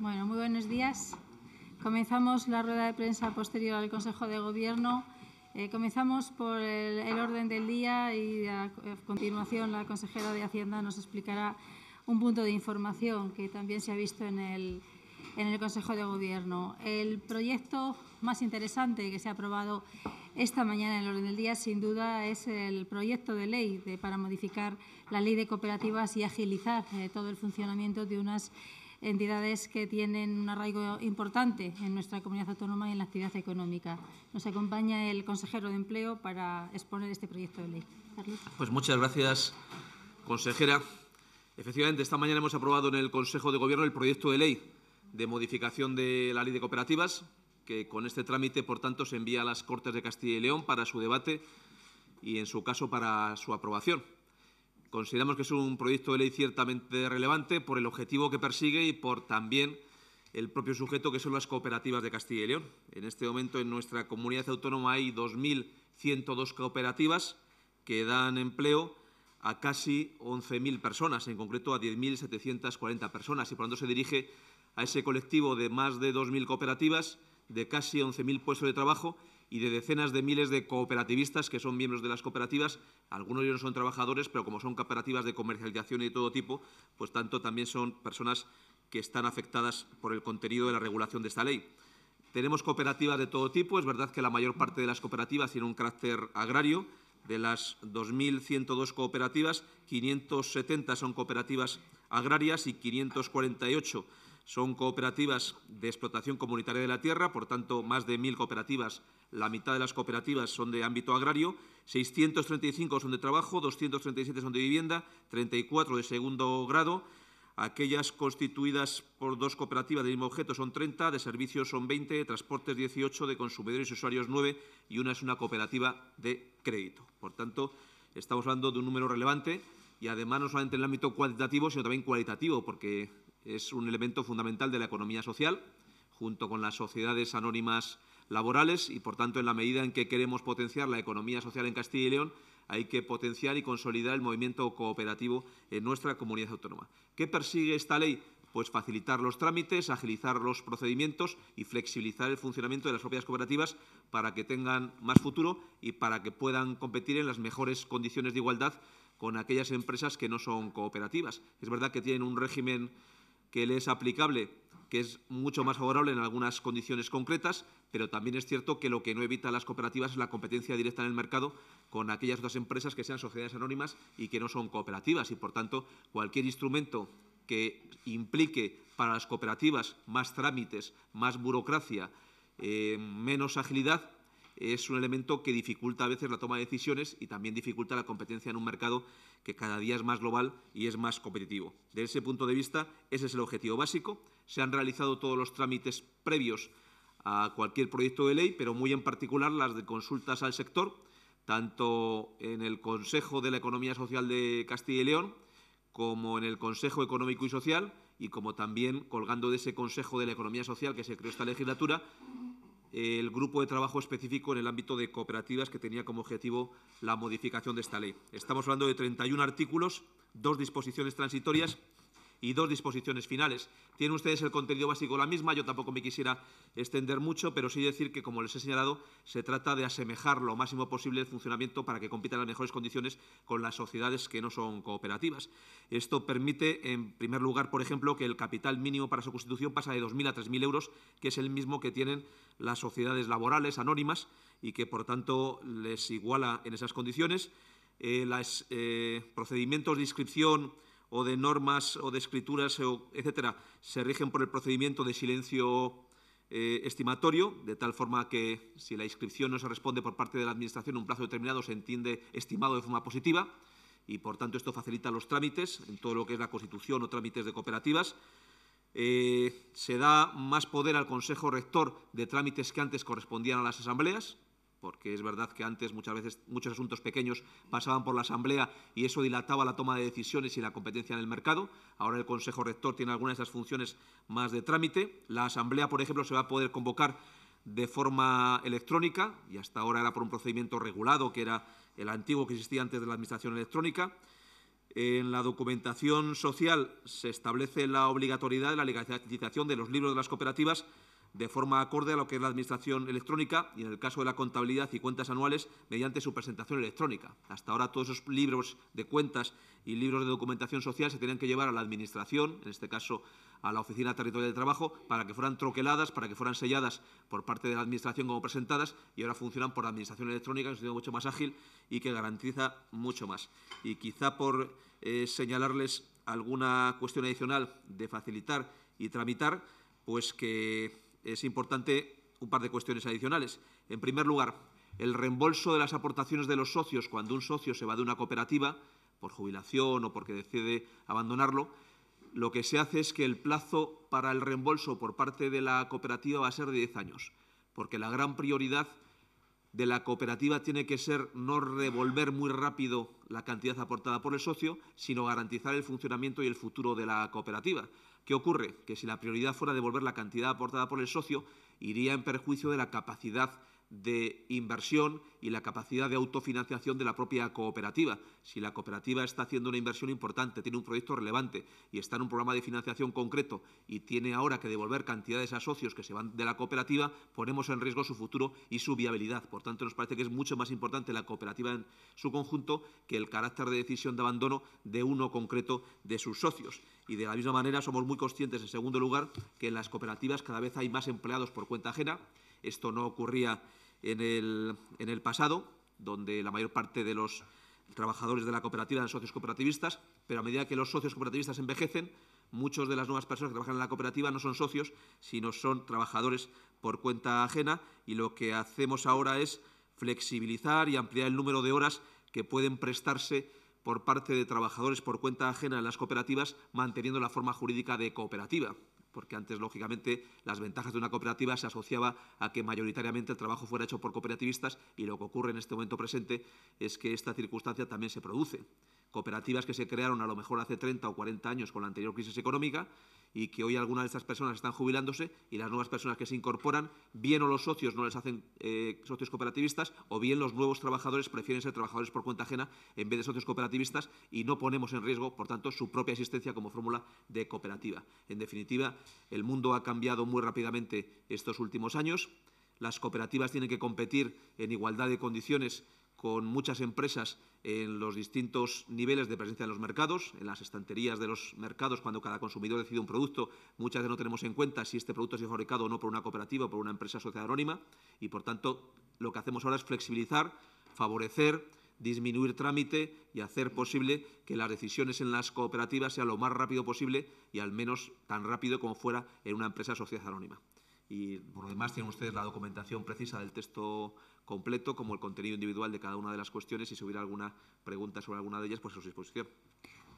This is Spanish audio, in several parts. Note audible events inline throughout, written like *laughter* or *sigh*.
Bueno, muy buenos días. Comenzamos la rueda de prensa posterior al Consejo de Gobierno. Eh, comenzamos por el, orden del día y a, continuación la consejera de Hacienda nos explicará un punto de información que también se ha visto en el, en el Consejo de Gobierno. El proyecto más interesante que se ha aprobado esta mañana en el orden del día, sin duda, es el proyecto de ley de, para modificar la ley de cooperativas y agilizar eh, todo el funcionamiento de unas entidades que tienen un arraigo importante en nuestra comunidad autónoma y en la actividad económica. Nos acompaña el consejero de Empleo para exponer este proyecto de ley. Carlos. Pues muchas gracias, consejera. Efectivamente, esta mañana hemos aprobado en el Consejo de Gobierno el proyecto de ley de modificación de la Ley de Cooperativas, que con este trámite, por tanto, se envía a las Cortes de Castilla y León para su debate y, en su caso, para su aprobación. Consideramos que es un proyecto de ley ciertamente relevante por el objetivo que persigue y por también el propio sujeto que son las cooperativas de Castilla y León. En este momento en nuestra comunidad autónoma hay 2.102 cooperativas que dan empleo a casi 11.000 personas, en concreto a 10.740 personas, y por lo tanto se dirige a ese colectivo de más de 2.000 cooperativas, de casi 11.000 puestos de trabajo y de decenas de miles de cooperativistas que son miembros de las cooperativas. Algunos de ellos no son trabajadores, pero como son cooperativas de comercialización y de todo tipo, pues tanto también son personas que están afectadas por el contenido de la regulación de esta ley. Tenemos cooperativas de todo tipo. Es verdad que la mayor parte de las cooperativas tienen un carácter agrario. De las 2.102 cooperativas, 570 son cooperativas agrarias y 548 son cooperativas de explotación comunitaria de la tierra, por tanto, más de mil cooperativas. La mitad de las cooperativas son de ámbito agrario, 635 son de trabajo, 237 son de vivienda, 34 de segundo grado. Aquellas constituidas por dos cooperativas del mismo objeto son 30, de servicios son 20, de transportes 18, de consumidores y usuarios 9 y una es una cooperativa de crédito. Por tanto, estamos hablando de un número relevante y además no solamente en el ámbito cuantitativo, sino también cualitativo, porque es un elemento fundamental de la economía social, junto con las sociedades anónimas laborales y, por tanto, en la medida en que queremos potenciar la economía social en Castilla y León, hay que potenciar y consolidar el movimiento cooperativo en nuestra comunidad autónoma. ¿Qué persigue esta ley? Pues facilitar los trámites, agilizar los procedimientos y flexibilizar el funcionamiento de las propias cooperativas para que tengan más futuro y para que puedan competir en las mejores condiciones de igualdad con aquellas empresas que no son cooperativas. Es verdad que tienen un régimen que le es aplicable, que es mucho más favorable en algunas condiciones concretas, pero también es cierto que lo que no evita las cooperativas es la competencia directa en el mercado con aquellas otras empresas que sean sociedades anónimas y que no son cooperativas. Y, por tanto, cualquier instrumento que implique para las cooperativas más trámites, más burocracia, eh, menos agilidad, es un elemento que dificulta a veces la toma de decisiones y también dificulta la competencia en un mercado que cada día es más global y es más competitivo. Desde ese punto de vista, ese es el objetivo básico. Se han realizado todos los trámites previos a cualquier proyecto de ley, pero muy en particular las de consultas al sector, tanto en el Consejo de la Economía Social de Castilla y León como en el Consejo Económico y Social y como también colgando de ese Consejo de la Economía Social que se creó esta legislatura, el grupo de trabajo específico en el ámbito de cooperativas que tenía como objetivo la modificación de esta ley. Estamos hablando de 31 artículos, dos disposiciones transitorias y dos disposiciones finales. Tienen ustedes el contenido básico la misma, yo tampoco me quisiera extender mucho, pero sí decir que, como les he señalado, se trata de asemejar lo máximo posible el funcionamiento para que compitan las mejores condiciones con las sociedades que no son cooperativas. Esto permite, en primer lugar, por ejemplo, que el capital mínimo para su constitución pasa de 2.000 a 3.000 euros, que es el mismo que tienen las sociedades laborales anónimas y que, por tanto, les iguala en esas condiciones. Eh, los eh, procedimientos de inscripción o de normas o de escrituras, etcétera, se rigen por el procedimiento de silencio eh, estimatorio, de tal forma que si la inscripción no se responde por parte de la Administración en un plazo determinado, se entiende estimado de forma positiva y, por tanto, esto facilita los trámites en todo lo que es la constitución o trámites de cooperativas. Eh, se da más poder al Consejo Rector de trámites que antes correspondían a las asambleas, porque es verdad que antes muchas veces muchos asuntos pequeños pasaban por la Asamblea y eso dilataba la toma de decisiones y la competencia en el mercado. Ahora el Consejo Rector tiene algunas de esas funciones más de trámite. La Asamblea, por ejemplo, se va a poder convocar de forma electrónica y hasta ahora era por un procedimiento regulado, que era el antiguo que existía antes de la Administración electrónica. En la documentación social se establece la obligatoriedad de la legalización de los libros de las cooperativas de forma acorde a lo que es la Administración electrónica y, en el caso de la contabilidad y cuentas anuales, mediante su presentación electrónica. Hasta ahora todos esos libros de cuentas y libros de documentación social se tenían que llevar a la Administración, en este caso a la Oficina Territorial de Trabajo, para que fueran troqueladas, para que fueran selladas por parte de la Administración como presentadas y ahora funcionan por la Administración electrónica, que es un mucho más ágil y que garantiza mucho más. Y quizá por eh, señalarles alguna cuestión adicional de facilitar y tramitar, pues que es importante un par de cuestiones adicionales. En primer lugar, el reembolso de las aportaciones de los socios cuando un socio se va de una cooperativa por jubilación o porque decide abandonarlo, lo que se hace es que el plazo para el reembolso por parte de la cooperativa va a ser de 10 años, porque la gran prioridad de la cooperativa tiene que ser no revolver muy rápido la cantidad aportada por el socio, sino garantizar el funcionamiento y el futuro de la cooperativa. ¿Qué ocurre? Que si la prioridad fuera devolver la cantidad aportada por el socio, iría en perjuicio de la capacidad de inversión y la capacidad de autofinanciación de la propia cooperativa. Si la cooperativa está haciendo una inversión importante, tiene un proyecto relevante y está en un programa de financiación concreto y tiene ahora que devolver cantidades a socios que se van de la cooperativa, ponemos en riesgo su futuro y su viabilidad. Por tanto, nos parece que es mucho más importante la cooperativa en su conjunto que el carácter de decisión de abandono de uno concreto de sus socios. Y de la misma manera somos muy conscientes, en segundo lugar, que en las cooperativas cada vez hay más empleados por cuenta ajena esto no ocurría en el, pasado, donde la mayor parte de los trabajadores de la cooperativa eran socios cooperativistas, pero a medida que los socios cooperativistas envejecen, muchas de las nuevas personas que trabajan en la cooperativa no son socios, sino son trabajadores por cuenta ajena y lo que hacemos ahora es flexibilizar y ampliar el número de horas que pueden prestarse por parte de trabajadores por cuenta ajena en las cooperativas, manteniendo la forma jurídica de cooperativa porque antes, lógicamente, las ventajas de una cooperativa se asociaba a que mayoritariamente el trabajo fuera hecho por cooperativistas y lo que ocurre en este momento presente es que esta circunstancia también se produce. Cooperativas que se crearon a lo mejor hace 30 o 40 años con la anterior crisis económica y que hoy algunas de estas personas están jubilándose y las nuevas personas que se incorporan, bien o los socios no les hacen eh, socios cooperativistas o bien los nuevos trabajadores prefieren ser trabajadores por cuenta ajena en vez de socios cooperativistas y no ponemos en riesgo, por tanto, su propia existencia como fórmula de cooperativa. En definitiva, el mundo ha cambiado muy rápidamente estos últimos años. Las cooperativas tienen que competir en igualdad de condiciones con muchas empresas en los distintos niveles de presencia en los mercados, en las estanterías de los mercados, cuando cada consumidor decide un producto, muchas veces no tenemos en cuenta si este producto ha sido fabricado o no por una cooperativa o por una empresa sociedad anónima, y por tanto lo que hacemos ahora es flexibilizar, favorecer disminuir trámite y hacer posible que las decisiones en las cooperativas sean lo más rápido posible y al menos tan rápido como fuera en una empresa sociedad anónima. Y por lo demás tienen ustedes la documentación precisa del texto completo, como el contenido individual de cada una de las cuestiones y si hubiera alguna pregunta sobre alguna de ellas, pues a su disposición.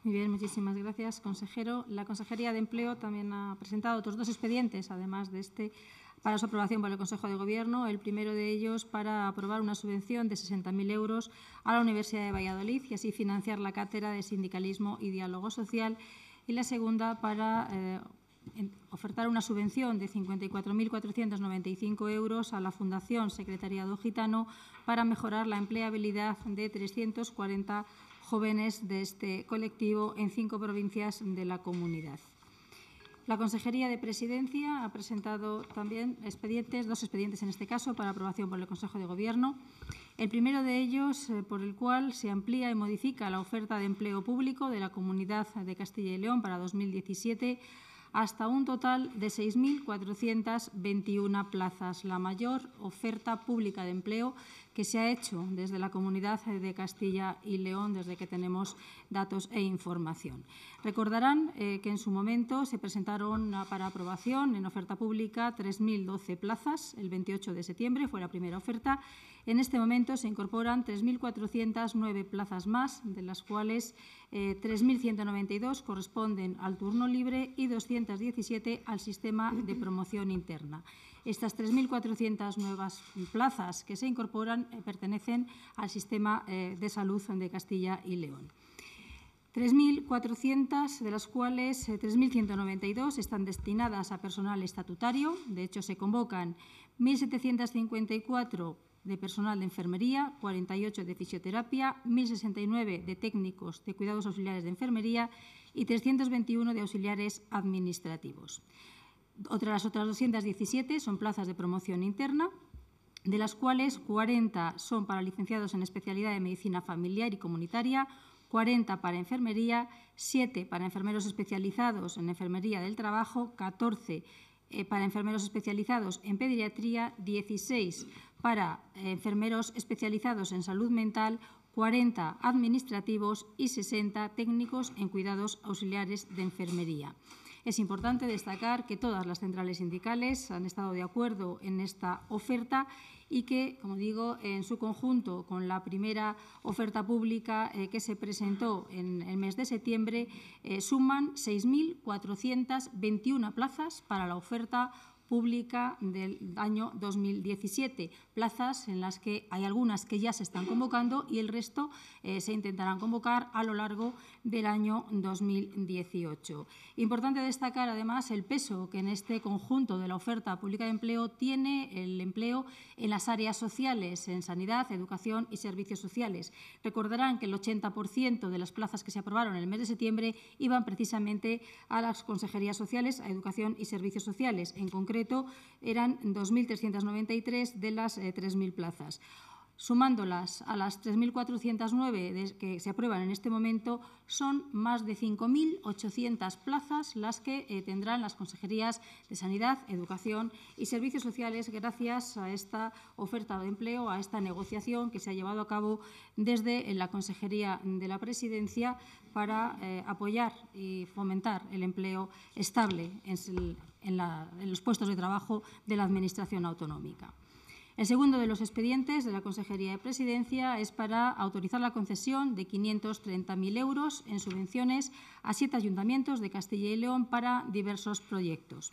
Muy bien, muchísimas gracias, consejero. La Consejería de Empleo también ha presentado otros dos expedientes, además de este, para su aprobación por el Consejo de Gobierno, el primero de ellos para aprobar una subvención de 60.000 euros a la Universidad de Valladolid y así financiar la cátedra de sindicalismo y diálogo social, y la segunda para eh, ofertar una subvención de 54.495 euros a la Fundación Secretariado Gitano para mejorar la empleabilidad de 340 jóvenes de este colectivo en cinco provincias de la comunidad. La Consejería de Presidencia ha presentado también expedientes, dos expedientes en este caso, para aprobación por el Consejo de Gobierno. El primero de ellos, eh, por el cual se amplía y modifica la oferta de empleo público de la Comunidad de Castilla y León para 2017 hasta un total de 6.421 plazas, la mayor oferta pública de empleo que se ha hecho desde la comunidad de Castilla y León, desde que tenemos datos e información. Recordarán eh, que en su momento se presentaron para aprobación en oferta pública 3.012 plazas, el 28 de septiembre fue la primera oferta, en este momento se incorporan 3.409 plazas más, de las cuales 3.192 eh, corresponden al turno libre y 217 al sistema de promoción interna. Estas 3.400 nuevas plazas que se incorporan eh, pertenecen al sistema eh, de salud de Castilla y León. 3.400, de las cuales 3.192 están destinadas a personal estatutario. De hecho, se convocan 1.754 de personal de enfermería, 48 de fisioterapia, 1.069 de técnicos de cuidados auxiliares de enfermería y 321 de auxiliares administrativos. otras las otras 217 son plazas de promoción interna, de las cuales 40 son para licenciados en especialidad de medicina familiar y comunitaria, 40 para enfermería, 7 para enfermeros especializados en enfermería del trabajo, 14 eh, para enfermeros especializados en pediatría, 16 para eh, enfermeros especializados en salud mental, 40 administrativos y 60 técnicos en cuidados auxiliares de enfermería. Es importante destacar que todas las centrales sindicales han estado de acuerdo en esta oferta y que, como digo, en su conjunto con la primera oferta pública eh, que se presentó en el mes de septiembre, eh, suman 6.421 plazas para la oferta pública del año 2017, plazas en las que hay algunas que ya se están convocando y el resto eh, se intentarán convocar a lo largo del año 2018. Importante destacar, además, el peso que en este conjunto de la oferta pública de empleo tiene el empleo en las áreas sociales, en sanidad, educación y servicios sociales. Recordarán que el 80% de las plazas que se aprobaron en el mes de septiembre iban precisamente a las consejerías sociales, a educación y servicios sociales. En concreto, eran 2.393 de las eh, de 3.000 plazas. Sumándolas a las 3.409 que se aprueban en este momento, son más de 5.800 plazas las que eh, tendrán las consejerías de Sanidad, Educación y Servicios Sociales gracias a esta oferta de empleo, a esta negociación que se ha llevado a cabo desde eh, la Consejería de la Presidencia para eh, apoyar y fomentar el empleo estable en los puestos de trabajo de la Administración autonómica. El segundo de los expedientes de la Consejería de Presidencia es para autorizar la concesión de 530.000 euros en subvenciones a siete ayuntamientos de Castilla y León para diversos proyectos.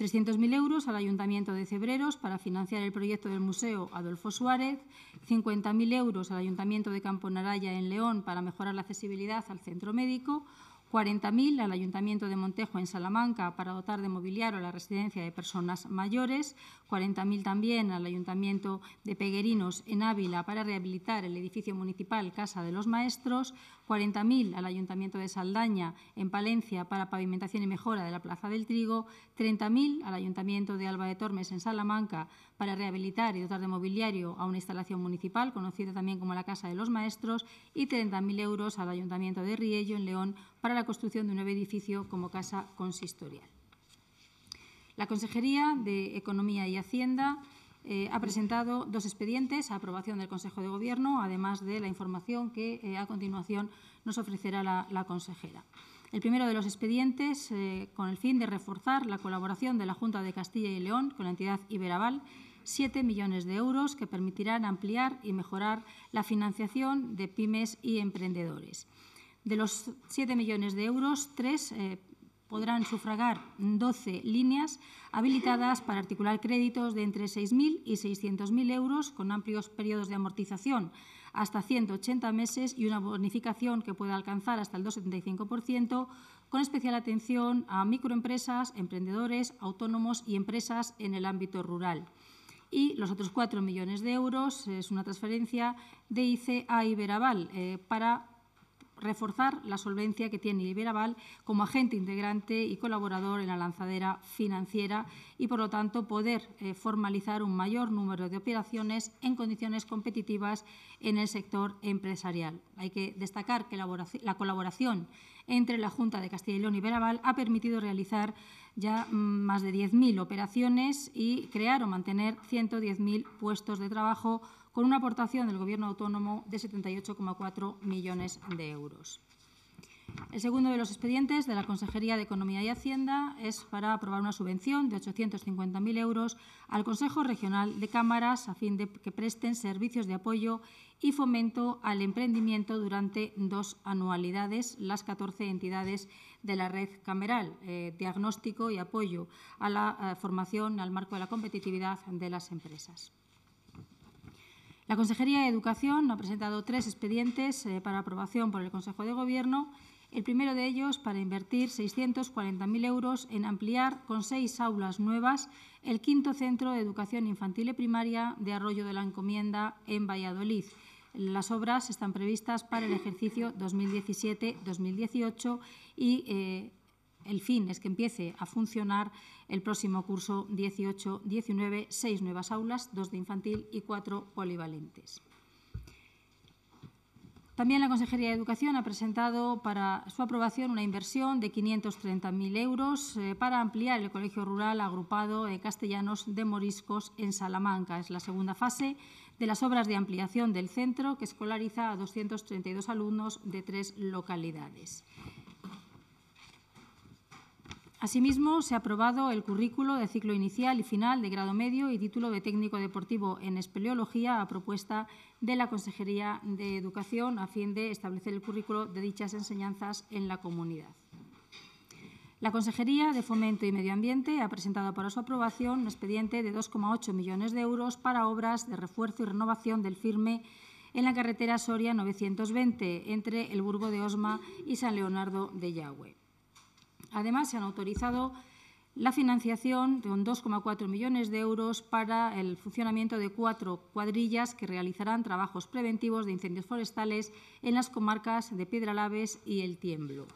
300.000 euros al Ayuntamiento de Cebreros para financiar el proyecto del Museo Adolfo Suárez, 50.000 euros al Ayuntamiento de Campo Naraya en León para mejorar la accesibilidad al centro médico, 40.000 al Ayuntamiento de Montejo en Salamanca para dotar de mobiliario la residencia de personas mayores, 40.000 también al Ayuntamiento de Peguerinos en Ávila para rehabilitar el edificio municipal Casa de los Maestros, 40.000 al Ayuntamiento de Saldaña, en Palencia, para pavimentación y mejora de la Plaza del Trigo, 30.000 al Ayuntamiento de Alba de Tormes, en Salamanca, para rehabilitar y dotar de mobiliario a una instalación municipal, conocida también como la Casa de los Maestros, y 30.000 euros al Ayuntamiento de Riello, en León, para la construcción de un nuevo edificio como Casa Consistorial. La Consejería de Economía y Hacienda eh, ha presentado dos expedientes a aprobación del Consejo de Gobierno, además de la información que eh, a continuación nos ofrecerá la, consejera. El primero de los expedientes, eh, con el fin de reforzar la colaboración de la Junta de Castilla y León con la entidad Iberaval, 7 millones de euros que permitirán ampliar y mejorar la financiación de pymes y emprendedores. De los 7 millones de euros, tres podrán sufragar 12 líneas habilitadas para articular créditos de entre 6.000 y 600.000 euros con amplios periodos de amortización hasta 180 meses y una bonificación que pueda alcanzar hasta el 2,75%, con especial atención a microempresas, emprendedores, autónomos y empresas en el ámbito rural. Y los otros 4 millones de euros es una transferencia de ICE a Iberaval eh, para reforzar la solvencia que tiene Iberaval como agente integrante y colaborador en la lanzadera financiera y, por lo tanto, poder eh, formalizar un mayor número de operaciones en condiciones competitivas en el sector empresarial. Hay que destacar que la colaboración entre la Junta de Castilla y León y Veraval ha permitido realizar ya mm, más de 10.000 operaciones y crear o mantener 110.000 puestos de trabajo con una aportación del Gobierno autónomo de 78,4 millones de euros. El segundo de los expedientes de la Consejería de Economía y Hacienda es para aprobar una subvención de 850.000 euros al Consejo Regional de Cámaras a fin de que presten servicios de apoyo y fomento al emprendimiento durante dos anualidades las 14 entidades de la red cameral, eh, diagnóstico y apoyo a la eh, formación al marco de la competitividad de las empresas. La Consejería de Educación ha presentado tres expedientes eh, para aprobación por el Consejo de Gobierno. El primero de ellos para invertir 640.000 euros en ampliar con seis aulas nuevas el quinto centro de educación infantil y primaria de Arroyo de la Encomienda en Valladolid. Las obras están previstas para el ejercicio 2017-2018 y eh, el fin es que empiece a funcionar el próximo curso 18-19, seis nuevas aulas, dos de infantil y cuatro polivalentes. También la Consejería de Educación ha presentado para su aprobación una inversión de 530.000 euros eh, para ampliar el colegio rural agrupado de castellanos de moriscos en Salamanca. Es la segunda fase de las obras de ampliación del centro que escolariza a 232 alumnos de tres localidades. Asimismo, se ha aprobado el currículo de ciclo inicial y final de grado medio y título de técnico deportivo en espeleología a propuesta de la Consejería de Educación a fin de establecer el currículo de dichas enseñanzas en la comunidad. La Consejería de Fomento y Medio Ambiente ha presentado para su aprobación un expediente de 2,8 millones de euros para obras de refuerzo y renovación del firme en la carretera Soria 920 entre el Burgo de Osma y San Leonardo de Yagüe. Además, se han autorizado la financiación de 2,4 millones de euros para el funcionamiento de cuatro cuadrillas que realizarán trabajos preventivos de incendios forestales en las comarcas de Piedralaves y El Tiemblo.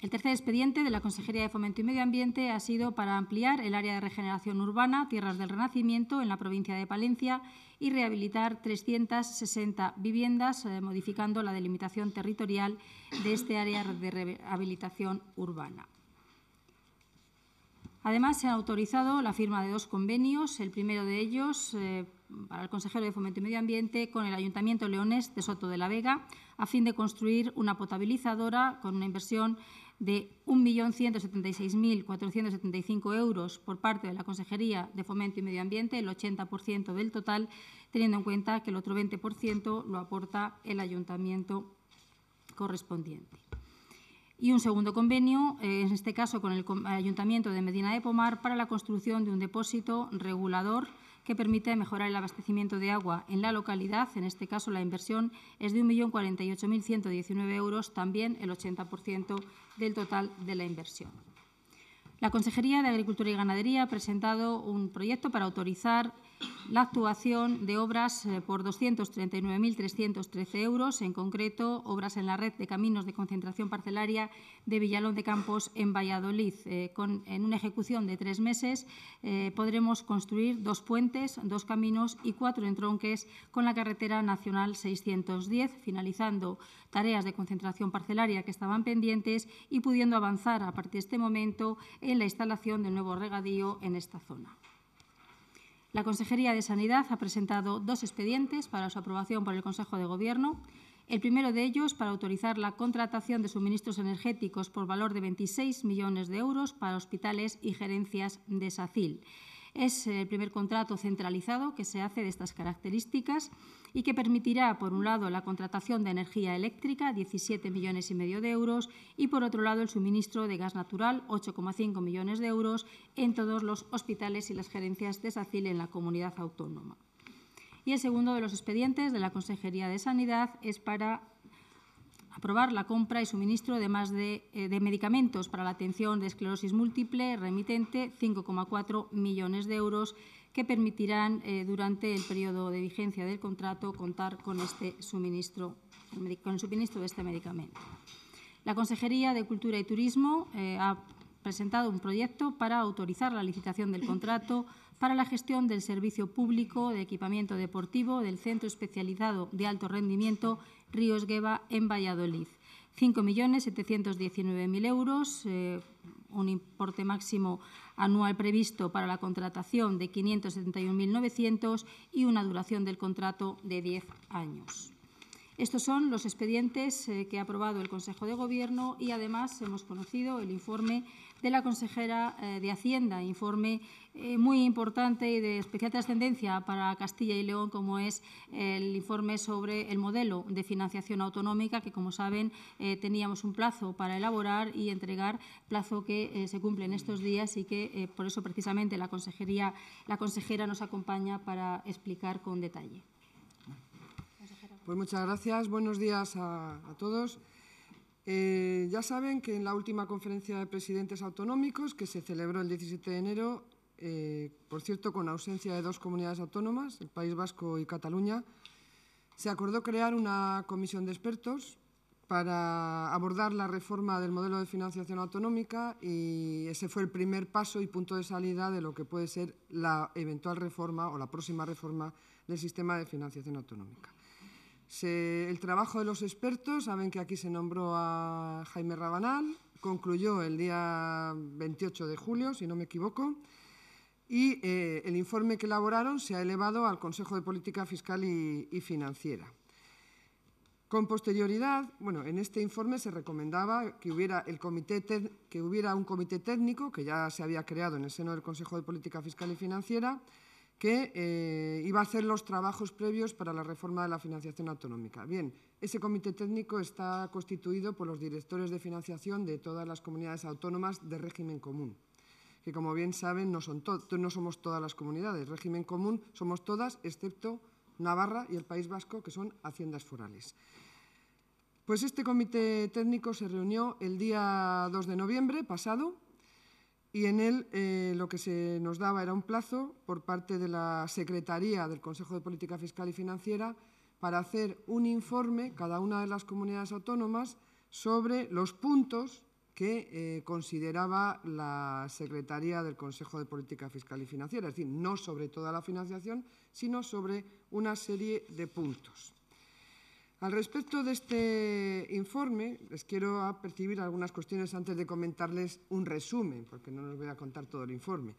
El tercer expediente de la Consejería de Fomento y Medio Ambiente ha sido para ampliar el área de regeneración urbana Tierras del Renacimiento en la provincia de Palencia y rehabilitar 360 viviendas, eh, modificando la delimitación territorial de este área de rehabilitación urbana. Además, se ha autorizado la firma de dos convenios, el primero de ellos eh, para el consejero de Fomento y Medio Ambiente con el Ayuntamiento Leones de Soto de la Vega, a fin de construir una potabilizadora con una inversión de 1.176.475 euros por parte de la Consejería de Fomento y Medio Ambiente, el 80% del total, teniendo en cuenta que el otro 20% lo aporta el ayuntamiento correspondiente. Y un segundo convenio, eh, en este caso con el Ayuntamiento de Medina de Pomar, para la construcción de un depósito regulador que permite mejorar el abastecimiento de agua en la localidad. En este caso, la inversión es de 1.048.119 euros, también el 80% del total de la inversión. La Consejería de Agricultura y Ganadería ha presentado un proyecto para autorizar la actuación de obras eh, por 239.313 euros, en concreto obras en la red de caminos de concentración parcelaria de Villalón de Campos en Valladolid. Eh, con, en una ejecución de tres meses eh, podremos construir dos puentes, dos caminos y cuatro entronques con la carretera nacional 610, finalizando tareas de concentración parcelaria que estaban pendientes y pudiendo avanzar a partir de este momento en la instalación del nuevo regadío en esta zona. La Consejería de Sanidad ha presentado dos expedientes para su aprobación por el Consejo de Gobierno. El primero de ellos para autorizar la contratación de suministros energéticos por valor de 26 millones de euros para hospitales y gerencias de SACIL. Es el primer contrato centralizado que se hace de estas características y que permitirá, por un lado, la contratación de energía eléctrica, 17 millones y medio de euros, y por otro lado, el suministro de gas natural, 8,5 millones de euros, en todos los hospitales y las gerencias de SACIL en la comunidad autónoma. Y el segundo de los expedientes de la Consejería de Sanidad es para aprobar la compra y suministro de eh, de, medicamentos para la atención de esclerosis múltiple remitente, 5,4 millones de euros, que permitirán eh, durante el periodo de vigencia del contrato contar con este suministro, con el suministro de este medicamento. La Consejería de Cultura y Turismo eh, ha presentado un proyecto para autorizar la licitación del contrato para la gestión del servicio público de equipamiento deportivo del Centro Especializado de Alto Rendimiento Ríos Gueva en Valladolid. 5.719.000 euros, eh, un importe máximo anual previsto para la contratación de 571.900 y una duración del contrato de 10 años. Estos son los expedientes eh, que ha aprobado el Consejo de Gobierno y, además, hemos conocido el informe de la consejera eh, de Hacienda, informe eh, muy importante y de especial trascendencia para Castilla y León, como es el informe sobre el modelo de financiación autonómica, que, como saben, eh, teníamos un plazo para elaborar y entregar, plazo que se cumple en estos días y que por eso precisamente la, consejería, la consejera nos acompaña para explicar con detalle. Pues muchas gracias. Buenos días a todos. Eh, ya saben que en la última conferencia de presidentes autonómicos, que se celebró el 17 de enero, eh, por cierto, con ausencia de dos comunidades autónomas, el País Vasco y Cataluña, se acordó crear una comisión de expertos para abordar la reforma del modelo de financiación autonómica y ese fue el primer paso y punto de salida de lo que puede ser la eventual reforma o la próxima reforma del sistema de financiación autonómica el trabajo de los expertos, saben que aquí se nombró a Jaime Rabanal, concluyó el día 28 de julio, si no me equivoco, y eh, el informe que elaboraron se ha elevado al Consejo de Política Fiscal y, Financiera. Con posterioridad, bueno, en este informe se recomendaba que hubiera un comité técnico que ya se había creado en el seno del Consejo de Política Fiscal y Financiera, que eh, iba a hacer los trabajos previos para la reforma de la financiación autonómica. Bien, ese comité técnico está constituido por los directores de financiación de todas las comunidades autónomas de régimen común, que como bien saben no, son no somos todas las comunidades. Régimen común somos todas, excepto Navarra y el País Vasco, que son haciendas forales. Pues este comité técnico se reunió el día 2 de noviembre pasado y en él eh, lo que se nos daba era un plazo por parte de la Secretaría del Consejo de Política Fiscal y Financiera para hacer un informe, cada una de las comunidades autónomas, sobre los puntos que eh, consideraba la Secretaría del Consejo de Política Fiscal y Financiera, es decir, no sobre toda la financiación, sino sobre una serie de puntos. Al respecto de este informe, les quiero apercibir algunas cuestiones antes de comentarles un resumen, porque no les voy a contar todo el informe.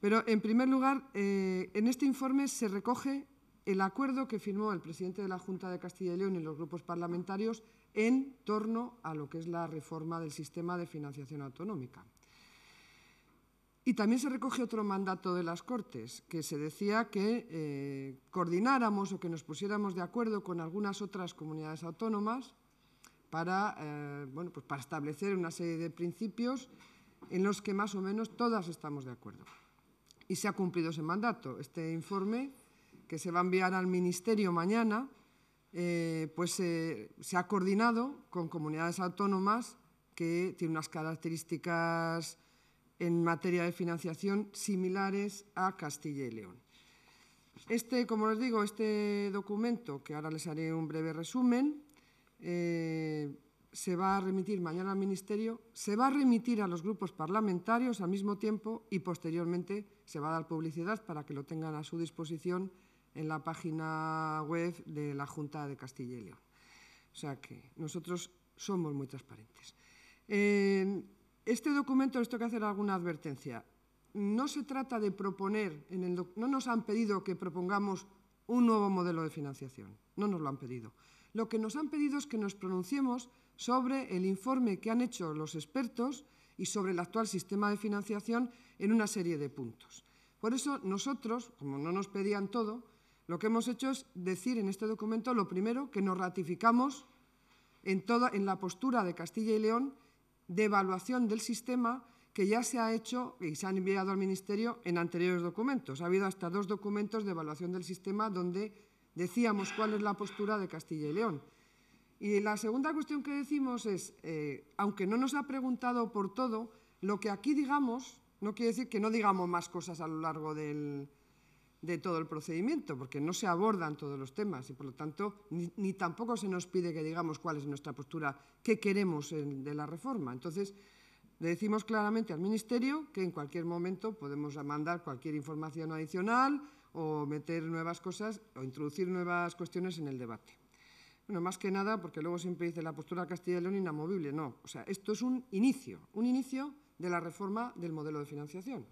Pero, en primer lugar, eh, en este informe se recoge el acuerdo que firmó el presidente de la Junta de Castilla y León y los grupos parlamentarios en torno a lo que es la reforma del sistema de financiación autonómica. Y también se recoge otro mandato de las Cortes, que se decía que eh, coordináramos o que nos pusiéramos de acuerdo con algunas otras comunidades autónomas para, eh, bueno, pues para establecer una serie de principios en los que más o menos todas estamos de acuerdo. Y se ha cumplido ese mandato. Este informe, que se va a enviar al Ministerio mañana, eh, pues se ha coordinado con comunidades autónomas que tienen unas características en materia de financiación similares a Castilla y León. Este, como les digo, este documento, que ahora les haré un breve resumen, eh, se va a remitir mañana al Ministerio, se va a remitir a los grupos parlamentarios al mismo tiempo y posteriormente se va a dar publicidad para que lo tengan a su disposición en la página web de la Junta de Castilla y León. O sea que nosotros somos muy transparentes. Eh, este documento les tengo que hacer alguna advertencia. No se trata de proponer, no nos han pedido que propongamos un nuevo modelo de financiación, no nos lo han pedido. Lo que nos han pedido es que nos pronunciemos sobre el informe que han hecho los expertos y sobre el actual sistema de financiación en una serie de puntos. Por eso nosotros, como no nos pedían todo, lo que hemos hecho es decir en este documento lo primero, que nos ratificamos toda, en la postura de Castilla y León de evaluación del sistema que ya se ha hecho y se han enviado al Ministerio en anteriores documentos. Ha habido hasta dos documentos de evaluación del sistema donde decíamos cuál es la postura de Castilla y León. Y la segunda cuestión que decimos es, eh, aunque no nos ha preguntado por todo, lo que aquí digamos no quiere decir que no digamos más cosas a lo largo del, de todo el procedimiento, porque no se abordan todos los temas y, por lo tanto, ni, tampoco se nos pide que digamos cuál es nuestra postura, qué queremos de la reforma. Entonces, le decimos claramente al Ministerio que en cualquier momento podemos mandar cualquier información adicional o meter nuevas cosas o introducir nuevas cuestiones en el debate. Bueno, más que nada, porque luego siempre dice la postura Castilla y León inamovible. No, o sea, esto es un inicio, un inicio de la reforma del modelo de financiación.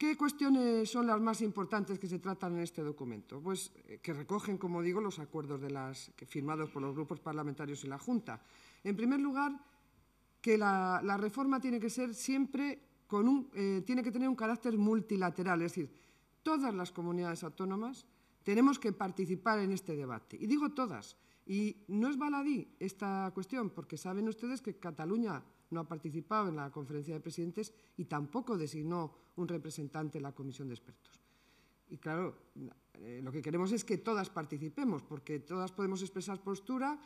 ¿Qué cuestiones son las más importantes que se tratan en este documento? Pues eh, que recogen, como digo, los acuerdos de las, firmados por los grupos parlamentarios y la Junta. En primer lugar, que la, reforma tiene que ser siempre con un, eh, tiene que tener un carácter multilateral, es decir, todas las comunidades autónomas tenemos que participar en este debate. Y digo todas. Y no es baladí esta cuestión, porque saben ustedes que Cataluña no ha participado en la conferencia de presidentes y tampoco designó un representante en la comisión de expertos. Y claro, eh, lo que queremos es que todas participemos, porque todas podemos expresar postura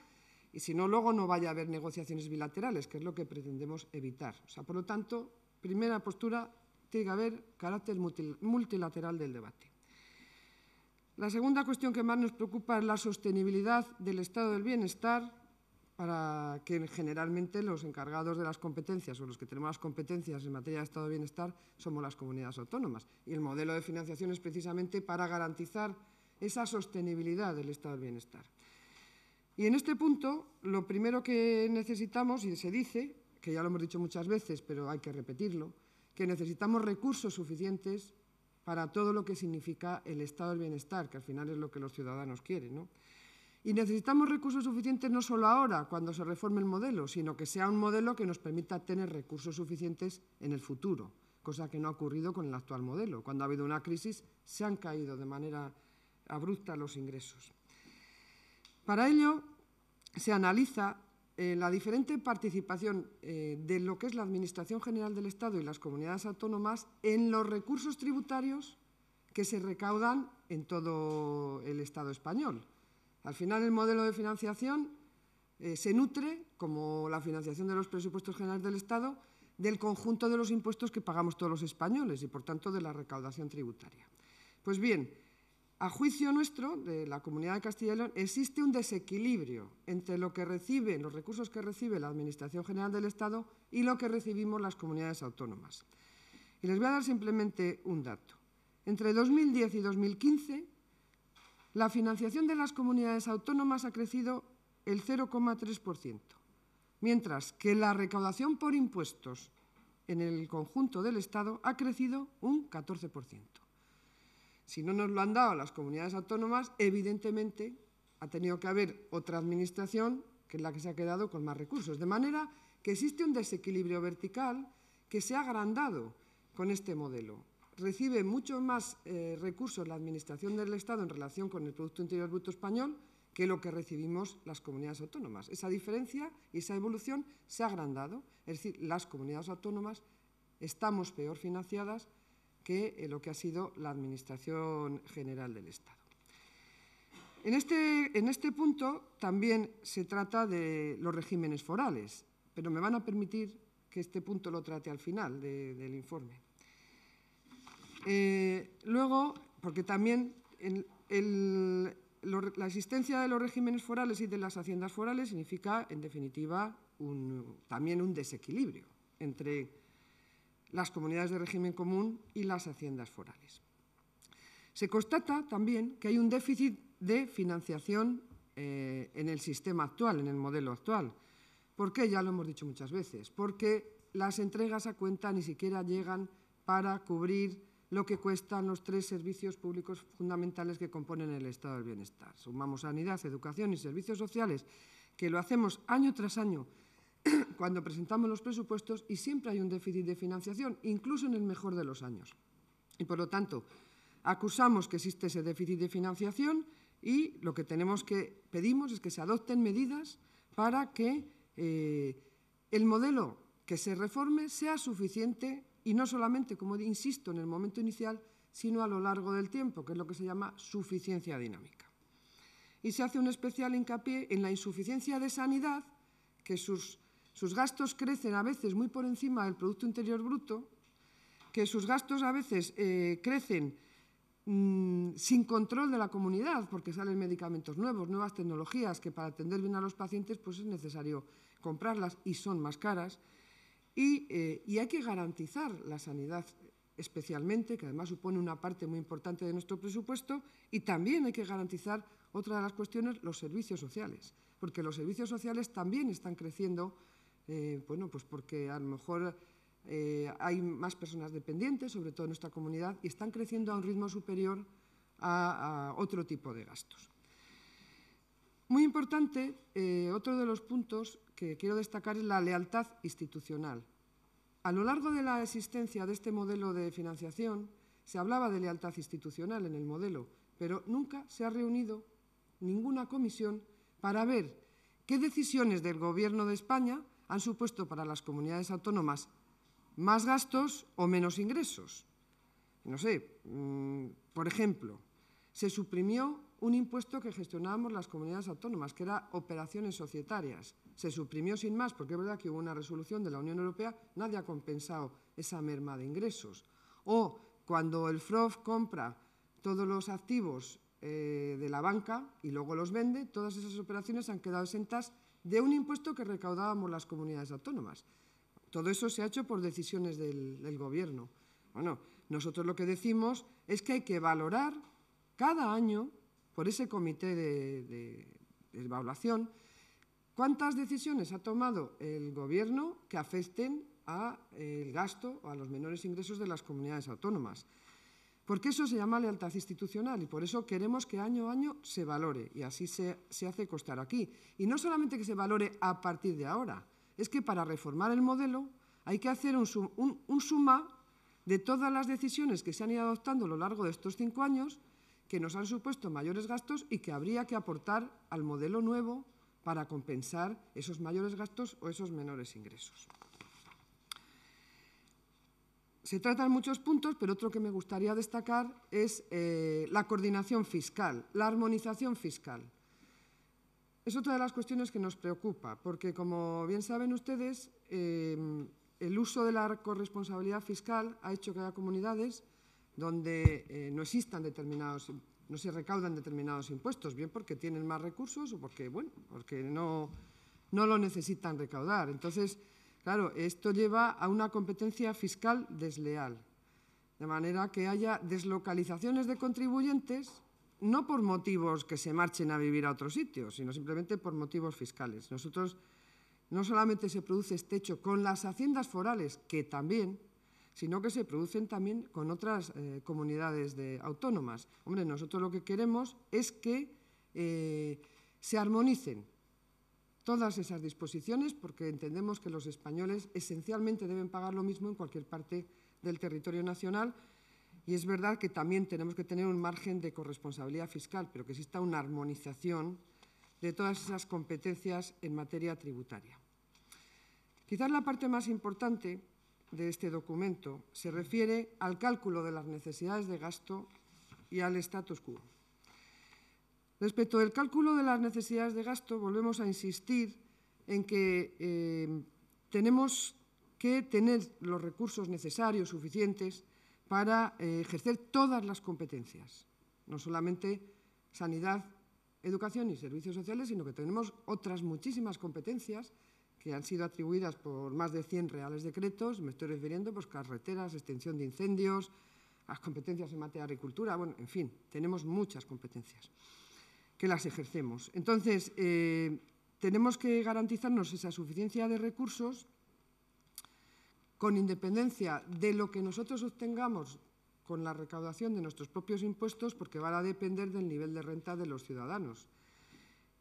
y si no, luego no vaya a haber negociaciones bilaterales, que es lo que pretendemos evitar. O sea, por lo tanto, primera postura, tiene que haber carácter multilateral del debate. La segunda cuestión que más nos preocupa es la sostenibilidad del estado del bienestar para que generalmente los encargados de las competencias o los que tenemos las competencias en materia de estado de bienestar somos las comunidades autónomas. Y el modelo de financiación es precisamente para garantizar esa sostenibilidad del estado de bienestar. Y en este punto, lo primero que necesitamos, y se dice, que ya lo hemos dicho muchas veces, pero hay que repetirlo, que necesitamos recursos suficientes para todo lo que significa el estado del bienestar, que al final es lo que los ciudadanos quieren. ¿no? Y necesitamos recursos suficientes no solo ahora, cuando se reforme el modelo, sino que sea un modelo que nos permita tener recursos suficientes en el futuro, cosa que no ha ocurrido con el actual modelo. Cuando ha habido una crisis se han caído de manera abrupta los ingresos. Para ello se analiza eh, la diferente participación eh, de lo que es la Administración General del Estado y las comunidades autónomas en los recursos tributarios que se recaudan en todo el Estado español al final, el modelo de financiación eh, se nutre, como la financiación de los presupuestos generales del Estado, del conjunto de los impuestos que pagamos todos los españoles y, por tanto, de la recaudación tributaria. Pues bien, a juicio nuestro, de la Comunidad de Castilla y León, existe un desequilibrio entre lo que reciben, los recursos que recibe la Administración General del Estado y lo que recibimos las comunidades autónomas. Y les voy a dar simplemente un dato. Entre 2010 y 2015, la financiación de las comunidades autónomas ha crecido el 0,3%, mientras que la recaudación por impuestos en el conjunto del Estado ha crecido un 14%. Si no nos lo han dado las comunidades autónomas, evidentemente ha tenido que haber otra administración que es la que se ha quedado con más recursos. De manera que existe un desequilibrio vertical que se ha agrandado con este modelo recibe mucho más eh, recursos la Administración del Estado en relación con el Producto Interior Bruto Español que lo que recibimos las comunidades autónomas. Esa diferencia y esa evolución se ha agrandado, es decir, las comunidades autónomas estamos peor financiadas que eh, lo que ha sido la Administración General del Estado. En este, en este punto también se trata de los regímenes forales, pero me van a permitir que este punto lo trate al final del informe. Eh, luego, porque también la existencia de los regímenes forales y de las haciendas forales significa, en definitiva, también un desequilibrio entre las comunidades de régimen común y las haciendas forales. Se constata también que hay un déficit de financiación eh, en el sistema actual, en el modelo actual. ¿Por qué? Ya lo hemos dicho muchas veces. Porque las entregas a cuenta ni siquiera llegan para cubrir lo que cuestan los tres servicios públicos fundamentales que componen el estado del bienestar. Sumamos sanidad, educación y servicios sociales, que lo hacemos año tras año *clears throat* cuando presentamos los presupuestos y siempre hay un déficit de financiación, incluso en el mejor de los años. Y por lo tanto, acusamos que existe ese déficit de financiación y lo que tenemos que pedimos es que se adopten medidas para que eh, el modelo que se reforme sea suficiente y no solamente, como insisto, en el momento inicial, sino a lo largo del tiempo, que es lo que se llama suficiencia dinámica. Y se hace un especial hincapié en la insuficiencia de sanidad, que sus, gastos crecen a veces muy por encima del Producto Interior Bruto, que sus gastos a veces eh, crecen mm, sin control de la comunidad, porque salen medicamentos nuevos, nuevas tecnologías, que para atender bien a los pacientes pues es necesario comprarlas y son más caras, eh, y, hay que garantizar la sanidad especialmente, que además supone una parte muy importante de nuestro presupuesto, y también hay que garantizar otra de las cuestiones, los servicios sociales, porque los servicios sociales también están creciendo, eh, bueno, pues porque a lo mejor eh, hay más personas dependientes, sobre todo en nuestra comunidad, y están creciendo a un ritmo superior a, otro tipo de gastos. Muy importante, otro de los puntos que quiero destacar es la lealtad institucional. A lo largo de la existencia de este modelo de financiación, se hablaba de lealtad institucional en el modelo, pero nunca se ha reunido ninguna comisión para ver qué decisiones del Gobierno de España han supuesto para las comunidades autónomas más gastos o menos ingresos. No sé, mm, por ejemplo, se suprimió un impuesto que gestionábamos las comunidades autónomas, que era operaciones societarias. Se suprimió sin más, porque es verdad que hubo una resolución de la Unión Europea, nadie ha compensado esa merma de ingresos. O cuando el FROF compra todos los activos eh, de la banca y luego los vende, todas esas operaciones han quedado exentas de un impuesto que recaudábamos las comunidades autónomas. Todo eso se ha hecho por decisiones del, del Gobierno. Bueno, nosotros lo que decimos es que hay que valorar cada año por ese comité de, evaluación, ¿cuántas decisiones ha tomado el Gobierno que afecten al gasto o a los menores ingresos de las comunidades autónomas? Porque eso se llama lealtad institucional y por eso queremos que año a año se valore y así se, hace costar aquí. Y no solamente que se valore a partir de ahora, es que para reformar el modelo hay que hacer un suma de todas las decisiones que se han ido adoptando a lo largo de estos cinco años que nos han supuesto mayores gastos y que habría que aportar al modelo nuevo para compensar esos mayores gastos o esos menores ingresos. Se tratan muchos puntos, pero otro que me gustaría destacar es eh, la coordinación fiscal, la armonización fiscal. Es otra de las cuestiones que nos preocupa, porque como bien saben ustedes, eh, el uso de la corresponsabilidad fiscal ha hecho que haya comunidades donde eh, no existan determinados, no se recaudan determinados impuestos, bien porque tienen más recursos o porque, bueno, porque no, lo necesitan recaudar. Entonces, claro, esto lleva a una competencia fiscal desleal, de manera que haya deslocalizaciones de contribuyentes no por motivos que se marchen a vivir a otro sitio, sino simplemente por motivos fiscales. Nosotros no solamente se produce este hecho con las haciendas forales, que también, sino que se producen también con otras eh, comunidades de, autónomas. Hombre, nosotros lo que queremos es que eh, se armonicen todas esas disposiciones porque entendemos que los españoles esencialmente deben pagar lo mismo en cualquier parte del territorio nacional y es verdad que también tenemos que tener un margen de corresponsabilidad fiscal, pero que exista una armonización de todas esas competencias en materia tributaria. Quizás la parte más importante de este documento. Se refiere al cálculo de las necesidades de gasto y al status quo. Respecto del cálculo de las necesidades de gasto, volvemos a insistir en que eh, tenemos que tener los recursos necesarios, suficientes, para eh, ejercer todas las competencias, no solamente sanidad, educación y servicios sociales, sino que tenemos otras muchísimas competencias que han sido atribuidas por más de 100 reales decretos, me estoy refiriendo pues carreteras, extensión de incendios, las competencias en materia de agricultura, bueno, en fin, tenemos muchas competencias que las ejercemos. Entonces, eh, tenemos que garantizarnos esa suficiencia de recursos con independencia de lo que nosotros obtengamos con la recaudación de nuestros propios impuestos, porque van a depender del nivel de renta de los ciudadanos.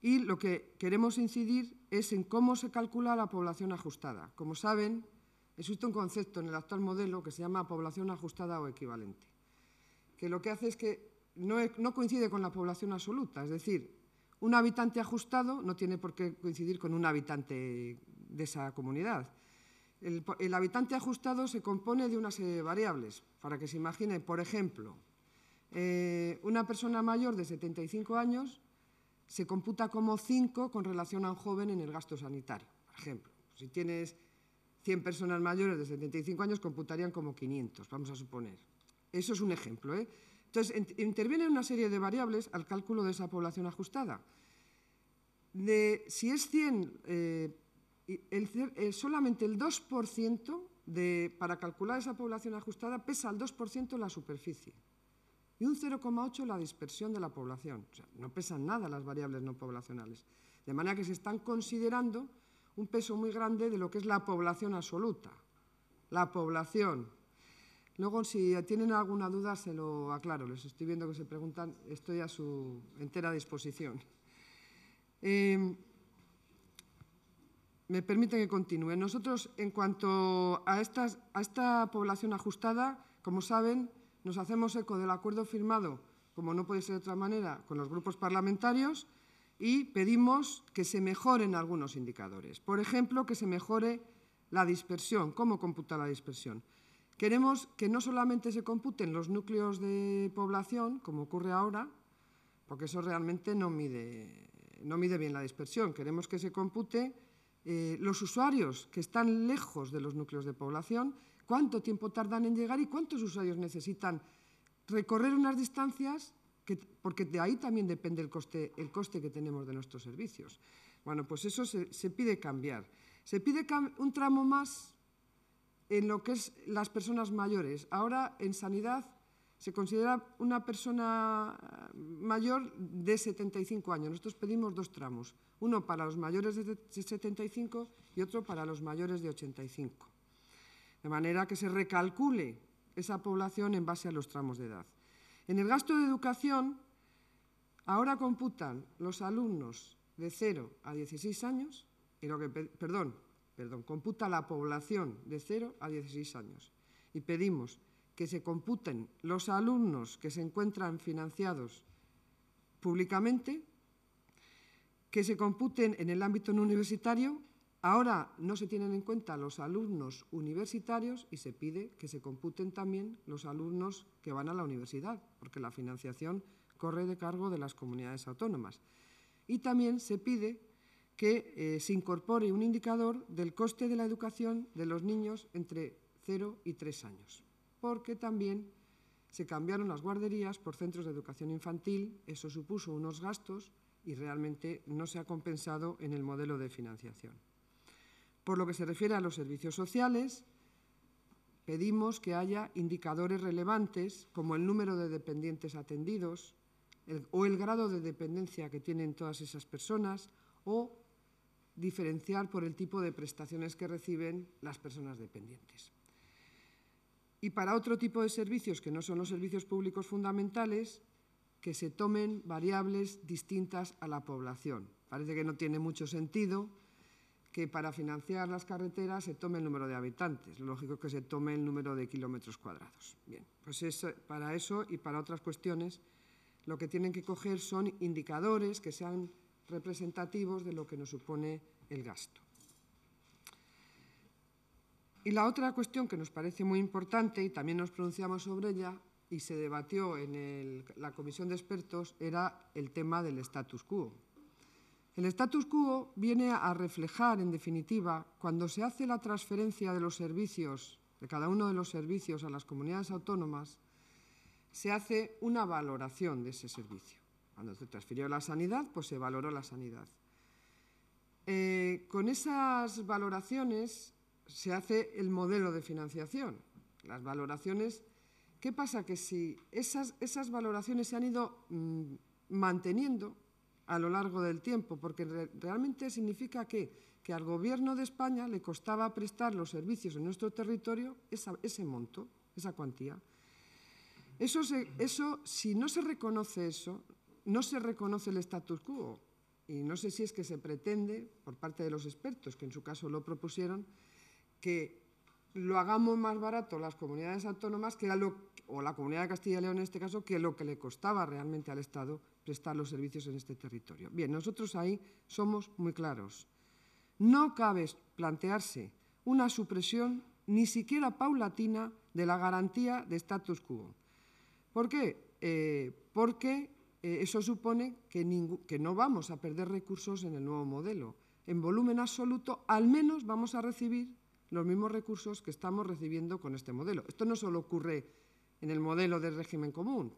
Y lo que queremos incidir es en cómo se calcula la población ajustada. Como saben, existe un concepto en el actual modelo que se llama población ajustada o equivalente, que lo que hace es que no, coincide con la población absoluta, es decir, un habitante ajustado no tiene por qué coincidir con un habitante de esa comunidad. El, habitante ajustado se compone de una serie de variables. Para que se imaginen, por ejemplo, eh, una persona mayor de 75 años se computa como 5 con relación a un joven en el gasto sanitario. Por ejemplo, si tienes 100 personas mayores de 75 años, computarían como 500, vamos a suponer. Eso es un ejemplo. ¿eh? Entonces, intervienen una serie de variables al cálculo de esa población ajustada. si es 100, eh, eh, solamente el 2% para calcular esa población ajustada pesa al 2% la superficie y un 0,8 la dispersión de la población. O sea, no pesan nada las variables no poblacionales. De manera que se están considerando un peso muy grande de lo que es la población absoluta. La población. Luego, si tienen alguna duda, se lo aclaro. Les estoy viendo que se preguntan, estoy a su entera disposición. Em, me permiten que continúe. Nosotros, en cuanto a esta población ajustada, como saben, nos hacemos eco del acuerdo firmado, como no puede ser de otra manera, con los grupos parlamentarios y pedimos que se mejoren algunos indicadores. Por ejemplo, que se mejore la dispersión, cómo computa la dispersión. Queremos que no solamente se computen los núcleos de población, como ocurre ahora, porque eso realmente no mide, no mide bien la dispersión. Queremos que se compute eh, los usuarios que están lejos de los núcleos de población cuánto tiempo tardan en llegar y cuántos usuarios necesitan recorrer unas distancias, que, porque de ahí también depende el coste, el coste que tenemos de nuestros servicios. Bueno, pues eso se, pide cambiar. Se pide un tramo más en lo que es las personas mayores. Ahora en sanidad se considera una persona mayor de 75 años. Nosotros pedimos dos tramos, uno para los mayores de 75 y otro para los mayores de 85 de manera que se recalcule esa población en base a los tramos de edad. En el gasto de educación, ahora computan los alumnos de 0 a 16 años, y lo que, perdón, perdón, computa la población de 0 a 16 años. Y pedimos que se computen los alumnos que se encuentran financiados públicamente, que se computen en el ámbito no universitario Ahora no se tienen en cuenta los alumnos universitarios y se pide que se computen también los alumnos que van a la universidad, porque la financiación corre de cargo de las comunidades autónomas. Y también se pide que eh, se incorpore un indicador del coste de la educación de los niños entre 0 y 3 años, porque también se cambiaron las guarderías por centros de educación infantil, eso supuso unos gastos y realmente no se ha compensado en el modelo de financiación. Por lo que se refiere a los servicios sociales, pedimos que haya indicadores relevantes como el número de dependientes atendidos o el grado de dependencia que tienen todas esas personas o diferenciar por el tipo de prestaciones que reciben las personas dependientes. Y para otro tipo de servicios que no son los servicios públicos fundamentales, que se tomen variables distintas a la población. Parece que no tiene mucho sentido que para financiar las carreteras se tome el número de habitantes. Lo lógico es que se tome el número de kilómetros cuadrados. Bien, pues para eso y para otras cuestiones lo que tienen que coger son indicadores que sean representativos de lo que nos supone el gasto. Y la otra cuestión que nos parece muy importante y también nos pronunciamos sobre ella y se debatió en la comisión de expertos era el tema del status quo, el status quo viene a reflejar, en definitiva, cuando se hace la transferencia de los servicios, de cada uno de los servicios a las comunidades autónomas, se hace una valoración de ese servicio. Cuando se transfirió la sanidad, pues se valoró la sanidad. Eh, con esas valoraciones se hace el modelo de financiación. Las valoraciones, ¿qué pasa? Que si esas, esas valoraciones se han ido mm, manteniendo, a lo largo del tiempo, porque realmente significa que, al Gobierno de España le costaba prestar los servicios en nuestro territorio ese monto, esa cuantía. Eso, eso, si no se reconoce eso, no se reconoce el status quo. Y no sé si es que se pretende, por parte de los expertos, que en su caso lo propusieron, que lo hagamos más barato las comunidades autónomas que o la comunidad de Castilla y León en este caso que lo que le costaba realmente al Estado prestar los servicios en este territorio. Bien, nosotros ahí somos muy claros. No cabe plantearse una supresión ni siquiera paulatina de la garantía de status quo. ¿Por qué? Eh, porque eh, eso supone que, que no vamos a perder recursos en el nuevo modelo. En volumen absoluto, al menos vamos a recibir los mismos recursos que estamos recibiendo con este modelo. Esto no solo ocurre en el modelo del régimen común,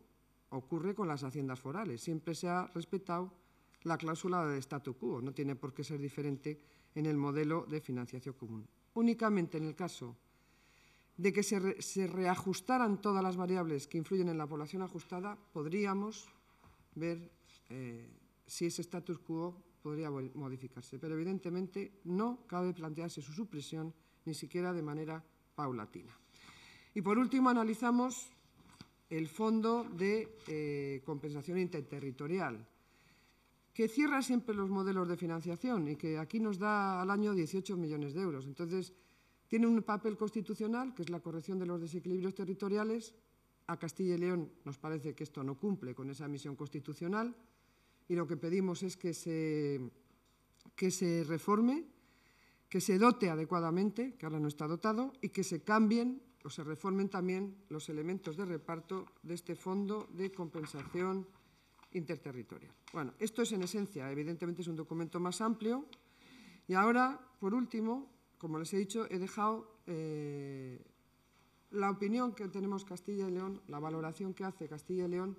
ocurre con las haciendas forales. Siempre se ha respetado la cláusula de statu quo, no tiene por qué ser diferente en el modelo de financiación común. Únicamente en el caso de que se, reajustaran todas las variables que influyen en la población ajustada, podríamos ver eh, si ese status quo podría modificarse. Pero evidentemente no cabe plantearse su supresión ni siquiera de manera paulatina. Y por último analizamos el Fondo de eh, Compensación Interterritorial, que cierra siempre los modelos de financiación y que aquí nos da al año 18 millones de euros. Entonces, tiene un papel constitucional, que es la corrección de los desequilibrios territoriales. A Castilla y León nos parece que esto no cumple con esa misión constitucional y lo que pedimos es que se, que se reforme, que se dote adecuadamente, que ahora no está dotado, y que se cambien o se reformen también los elementos de reparto de este fondo de compensación interterritorial. Bueno, esto es en esencia, evidentemente es un documento más amplio. Y ahora, por último, como les he dicho, he dejado eh, la opinión que tenemos Castilla y León, la valoración que hace Castilla y León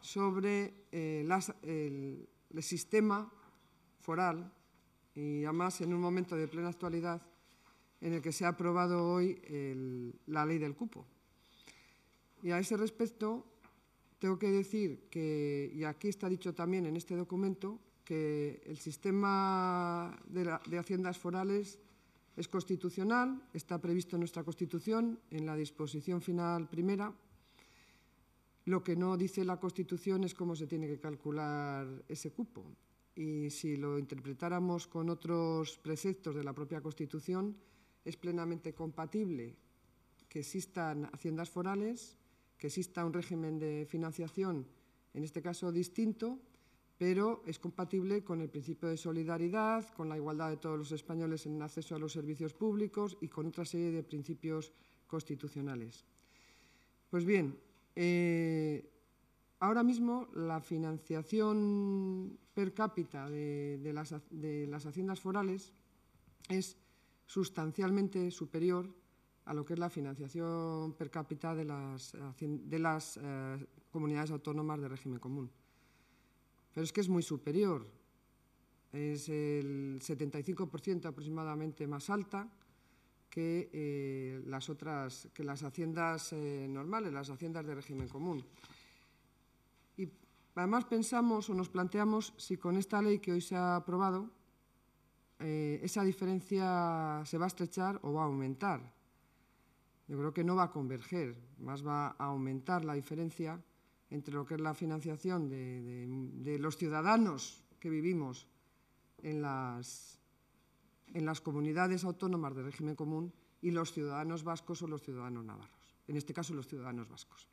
sobre eh, el sistema foral y además en un momento de plena actualidad en el que se ha aprobado hoy la ley del cupo. Y a ese respecto, tengo que decir que, y aquí está dicho también en este documento, que el sistema de, de haciendas forales es constitucional, está previsto en nuestra Constitución, en la disposición final primera. Lo que no dice la Constitución es cómo se tiene que calcular ese cupo. Y si lo interpretáramos con otros preceptos de la propia Constitución, es plenamente compatible que existan haciendas forales, que exista un régimen de financiación, en este caso distinto, pero es compatible con el principio de solidaridad, con la igualdad de todos los españoles en acceso a los servicios públicos y con otra serie de principios constitucionales. Pues bien, eh, ahora mismo la financiación per cápita de las haciendas forales es sustancialmente superior a lo que es la financiación per cápita de las, de las eh, comunidades autónomas de régimen común. Pero es que es muy superior, es el 75% aproximadamente más alta que eh, las otras, que las haciendas eh, normales, las haciendas de régimen común. Y además pensamos o nos planteamos si con esta ley que hoy se ha aprobado eh, esa diferencia se va a estrechar o va a aumentar. Yo creo que no va a converger, más va a aumentar la diferencia entre lo que es la financiación de, los ciudadanos que vivimos en las, comunidades autónomas de régimen común y los ciudadanos vascos o los ciudadanos navarros, en este caso los ciudadanos vascos.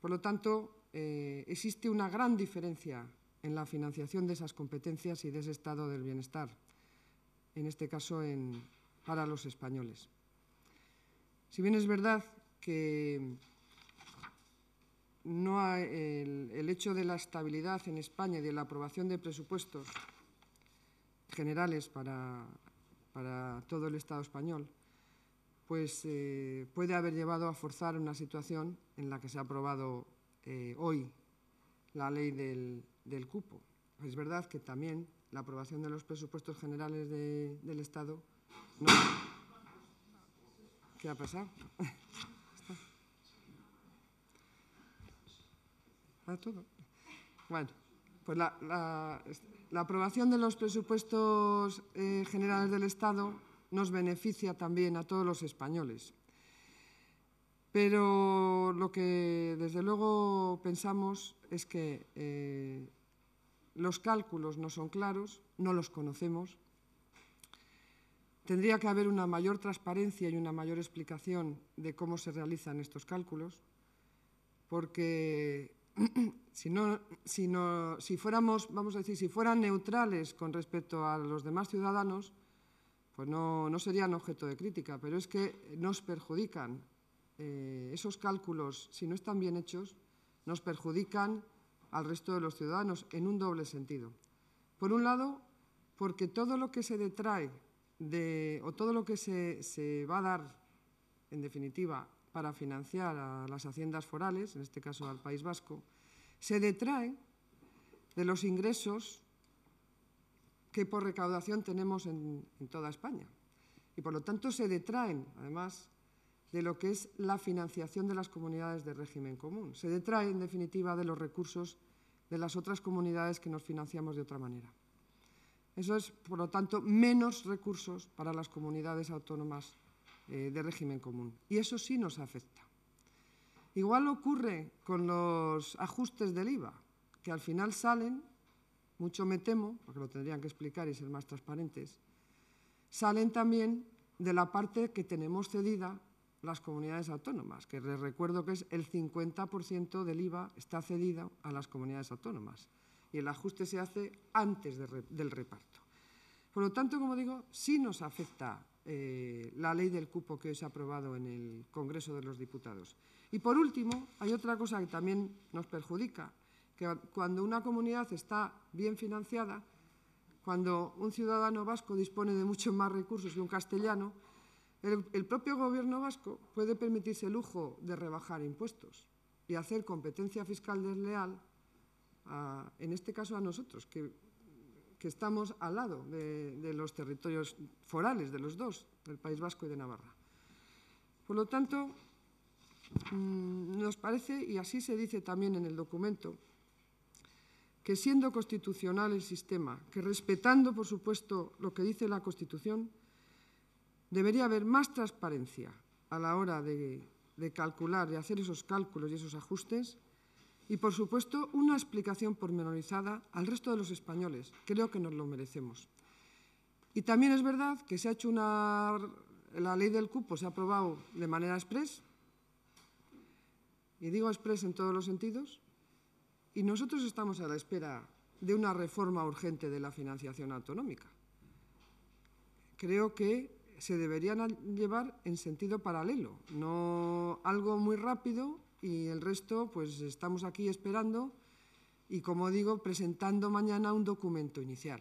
Por lo tanto, eh, existe una gran diferencia en la financiación de esas competencias y de ese estado del bienestar en este caso para los españoles. Si bien es verdad que no hay, el, hecho de la estabilidad en España y de la aprobación de presupuestos generales para, todo el Estado español, pues eh, puede haber llevado a forzar una situación en la que se ha aprobado eh, hoy la ley del, del cupo. Es verdad que también la aprobación de los presupuestos generales de, del Estado. No. ¿Qué ha pasado? ¿A *laughs* todo? Bueno, pues la, la, la, aprobación de los presupuestos eh, generales del Estado nos beneficia también a todos los españoles. Pero lo que desde luego pensamos es que eh, los cálculos no son claros, no los conocemos. Tendría que haber una mayor transparencia y una mayor explicación de cómo se realizan estos cálculos, porque *clears throat* si, no, si, si fuéramos, vamos a decir, si fueran neutrales con respecto a los demás ciudadanos, pues no, serían objeto de crítica, pero es que nos perjudican. Eh, esos cálculos, si no están bien hechos, nos perjudican al resto de los ciudadanos en un doble sentido. Por un lado, porque todo lo que se detrae de, o todo lo que se, va a dar, en definitiva, para financiar a las haciendas forales, en este caso al País Vasco, se detrae de los ingresos que por recaudación tenemos en, toda España. Y por lo tanto se detrae además, de lo que es la financiación de las comunidades de régimen común. Se detrae, en definitiva, de los recursos de las otras comunidades que nos financiamos de otra manera. Eso es, por lo tanto, menos recursos para las comunidades autónomas eh, de régimen común. Y eso sí nos afecta. Igual ocurre con los ajustes del IVA, que al final salen, mucho me temo, porque lo tendrían que explicar y ser más transparentes, salen también de la parte que tenemos cedida las comunidades autónomas, que les recuerdo que es el 50% del IVA está cedido a las comunidades autónomas y el ajuste se hace antes del reparto. Por lo tanto, como digo, sí nos afecta eh, la ley del cupo que hoy se ha aprobado en el Congreso de los Diputados. Y por último, hay otra cosa que también nos perjudica, que cuando una comunidad está bien financiada, cuando un ciudadano vasco dispone de muchos más recursos que un castellano, el, propio Gobierno vasco puede permitirse el lujo de rebajar impuestos y hacer competencia fiscal desleal, en este caso a nosotros, que, estamos al lado de los territorios forales, de los dos, del País Vasco y de Navarra. Por lo tanto, mm, nos parece, y así se dice también en el documento, que siendo constitucional el sistema, que respetando, por supuesto, lo que dice la Constitución, Debería haber más transparencia a la hora de, calcular, y hacer esos cálculos y esos ajustes y, por supuesto, una explicación pormenorizada al resto de los españoles. Creo que nos lo merecemos. Y también es verdad que se ha hecho una... La ley del cupo se ha aprobado de manera express, y digo express en todos los sentidos, y nosotros estamos a la espera de una reforma urgente de la financiación autonómica. Creo que se deberían llevar en sentido paralelo, no algo muy rápido y el resto pues estamos aquí esperando y como digo presentando mañana un documento inicial.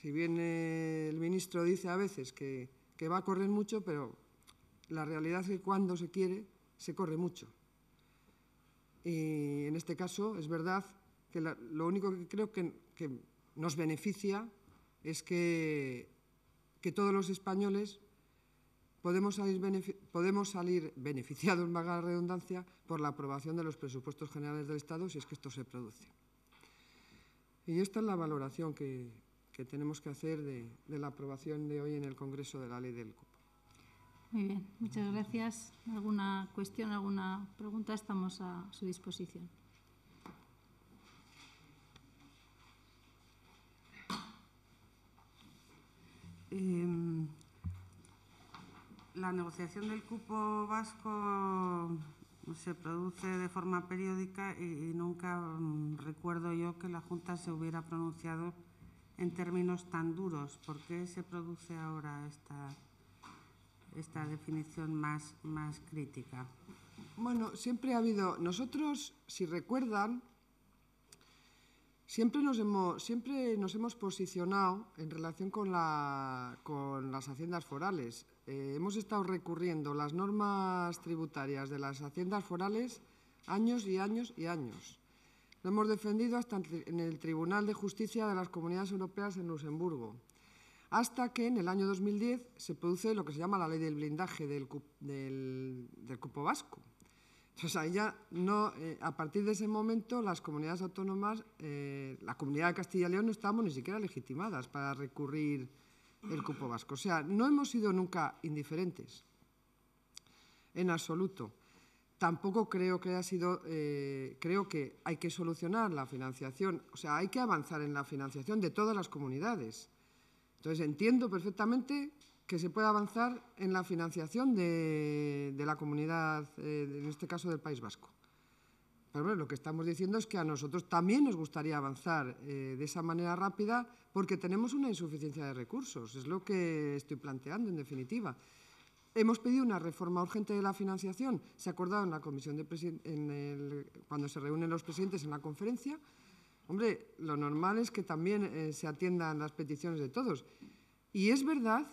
Si bien eh, el ministro dice a veces que, va a correr mucho, pero la realidad es que cuando se quiere se corre mucho. Y en este caso es verdad que lo único que creo que, que nos beneficia es que que todos los españoles podemos salir, podemos salir *laughs* beneficiados, valga la redundancia, por la aprobación de los presupuestos generales del Estado si es que esto se produce. Y esta es la valoración que, tenemos que hacer de, la aprobación de hoy en el Congreso de la ley del cupo. Muy bien, muchas gracias. ¿Alguna cuestión, alguna pregunta? Estamos a su disposición. Em, la negociación del cupo vasco se produce de forma periódica y, nunca mm, recuerdo yo que la Junta se hubiera pronunciado en términos tan duros. ¿Por qué se produce ahora esta, esta definición más, más crítica? Bueno, siempre ha habido, nosotros, si recuerdan, Siempre nos hemos, posicionado en relación con, las haciendas forales. Eh, hemos estado recurriendo las normas tributarias de las haciendas forales años y años y años. Lo hemos defendido hasta en el Tribunal de Justicia de las Comunidades Europeas en Luxemburgo, hasta que en el año 2010 se produce lo que se llama la ley del blindaje del cupo vasco, ya no, eh, a partir de ese momento, las comunidades autónomas, eh, la comunidad de Castilla y León no estábamos ni siquiera legitimadas para recurrir el cupo vasco. O sea, no hemos sido nunca indiferentes, en absoluto. Tampoco creo que haya sido, eh, creo que hay que solucionar la financiación, o sea, hay que avanzar en la financiación de todas las comunidades. Entonces, entiendo perfectamente que se pueda avanzar en la financiación de, la comunidad, eh, en este caso del País Vasco. Pero lo que estamos diciendo es que a nosotros también nos gustaría avanzar eh, de esa manera rápida porque tenemos una insuficiencia de recursos, es lo que estoy planteando en definitiva. Hemos pedido una reforma urgente de la financiación, se ha acordado en la comisión de cuando se reúnen los presidentes en la conferencia. Hombre, lo normal es que también eh, se atiendan las peticiones de todos. Y es verdad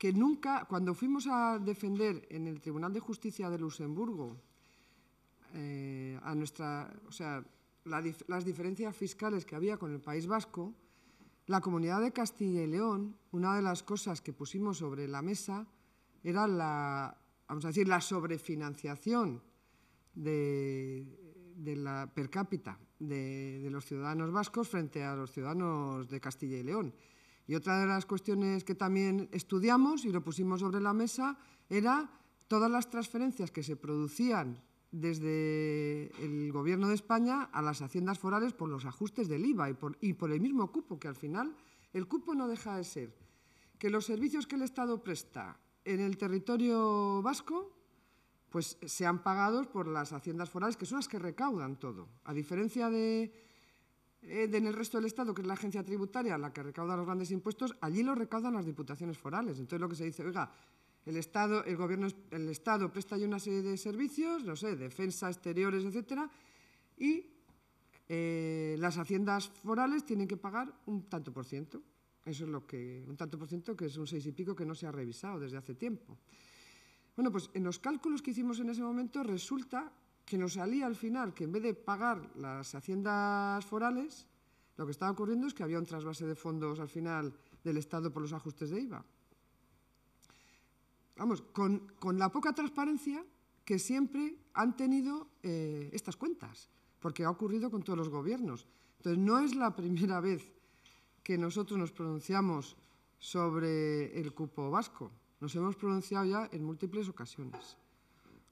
que nunca, cuando fuimos a defender en el Tribunal de Justicia de Luxemburgo eh, a nuestra, o sea, las diferencias fiscales que había con el País Vasco, la comunidad de Castilla y León, una de las cosas que pusimos sobre la mesa era la, vamos a decir, la sobrefinanciación de, la per cápita de, de los ciudadanos vascos frente a los ciudadanos de Castilla y León. Y otra de las cuestiones que también estudiamos y lo pusimos sobre la mesa era todas las transferencias que se producían desde el Gobierno de España a las haciendas forales por los ajustes del IVA y por, el mismo cupo, que al final el cupo no deja de ser que los servicios que el Estado presta en el territorio vasco pues sean pagados por las haciendas forales, que son las que recaudan todo. A diferencia de, eh, en el resto del Estado, que es la agencia tributaria, la que recauda los grandes impuestos, allí lo recaudan las diputaciones forales. Entonces lo que se dice, oiga, el Estado, el gobierno, el Estado presta ya una serie de servicios, no sé, defensa, exteriores, etcétera, y eh, las haciendas forales tienen que pagar un tanto por ciento. Eso es lo que, un tanto por ciento que es un seis y pico que no se ha revisado desde hace tiempo. Bueno, pues en los cálculos que hicimos en ese momento resulta que nos salía al final que en vez de pagar las haciendas forales, lo que estaba ocurriendo es que había un trasvase de fondos al final del Estado por los ajustes de IVA. Vamos, con, la poca transparencia que siempre han tenido eh, estas cuentas, porque ha ocurrido con todos los gobiernos. Entonces, no es la *laughs* primera vez que nosotros nos pronunciamos sobre el cupo vasco. Nos hemos pronunciado ya en múltiples ocasiones.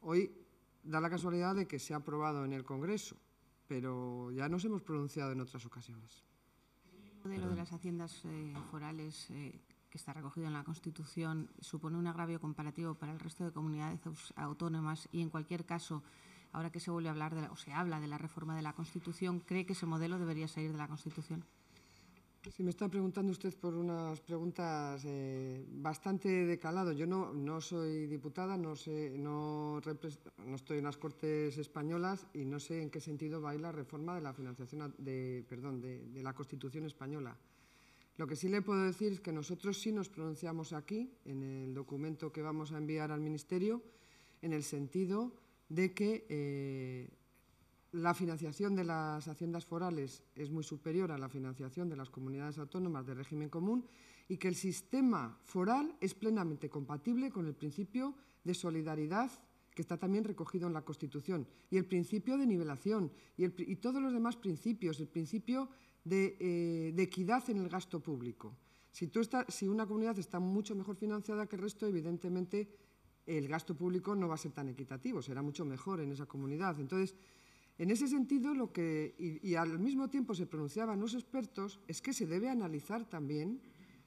Hoy da la casualidad de que se ha aprobado en el Congreso, pero ya nos hemos pronunciado en otras ocasiones. El modelo de las haciendas eh, forales eh, que está recogido en la Constitución supone un agravio comparativo para el resto de comunidades autónomas y, en cualquier caso, ahora que se vuelve a hablar de o se habla de la reforma de la Constitución, ¿cree que ese modelo debería salir de la Constitución? Sí, me está preguntando usted por unas preguntas eh, bastante de calado. Yo no, no soy diputada, no, sé, no, estoy en las Cortes Españolas y no sé en qué sentido va a ir la reforma de la financiación de, perdón, de, la Constitución Española. Lo que sí le puedo decir es que nosotros sí nos pronunciamos aquí, en el documento que vamos a enviar al Ministerio, en el sentido de que eh, la financiación de las haciendas forales es muy superior a la financiación de las comunidades autónomas de régimen común y que el sistema foral es plenamente compatible con el principio de solidaridad que está también recogido en la Constitución, y el principio de nivelación y, todos los demás principios, el principio eh, de, equidad en el gasto público. Si, tú si una comunidad está mucho mejor financiada que el resto, evidentemente el gasto público no va a ser tan equitativo, será mucho mejor en esa comunidad. Entonces, en ese sentido, lo que, y, al mismo tiempo se pronunciaban los expertos, es que se debe analizar también,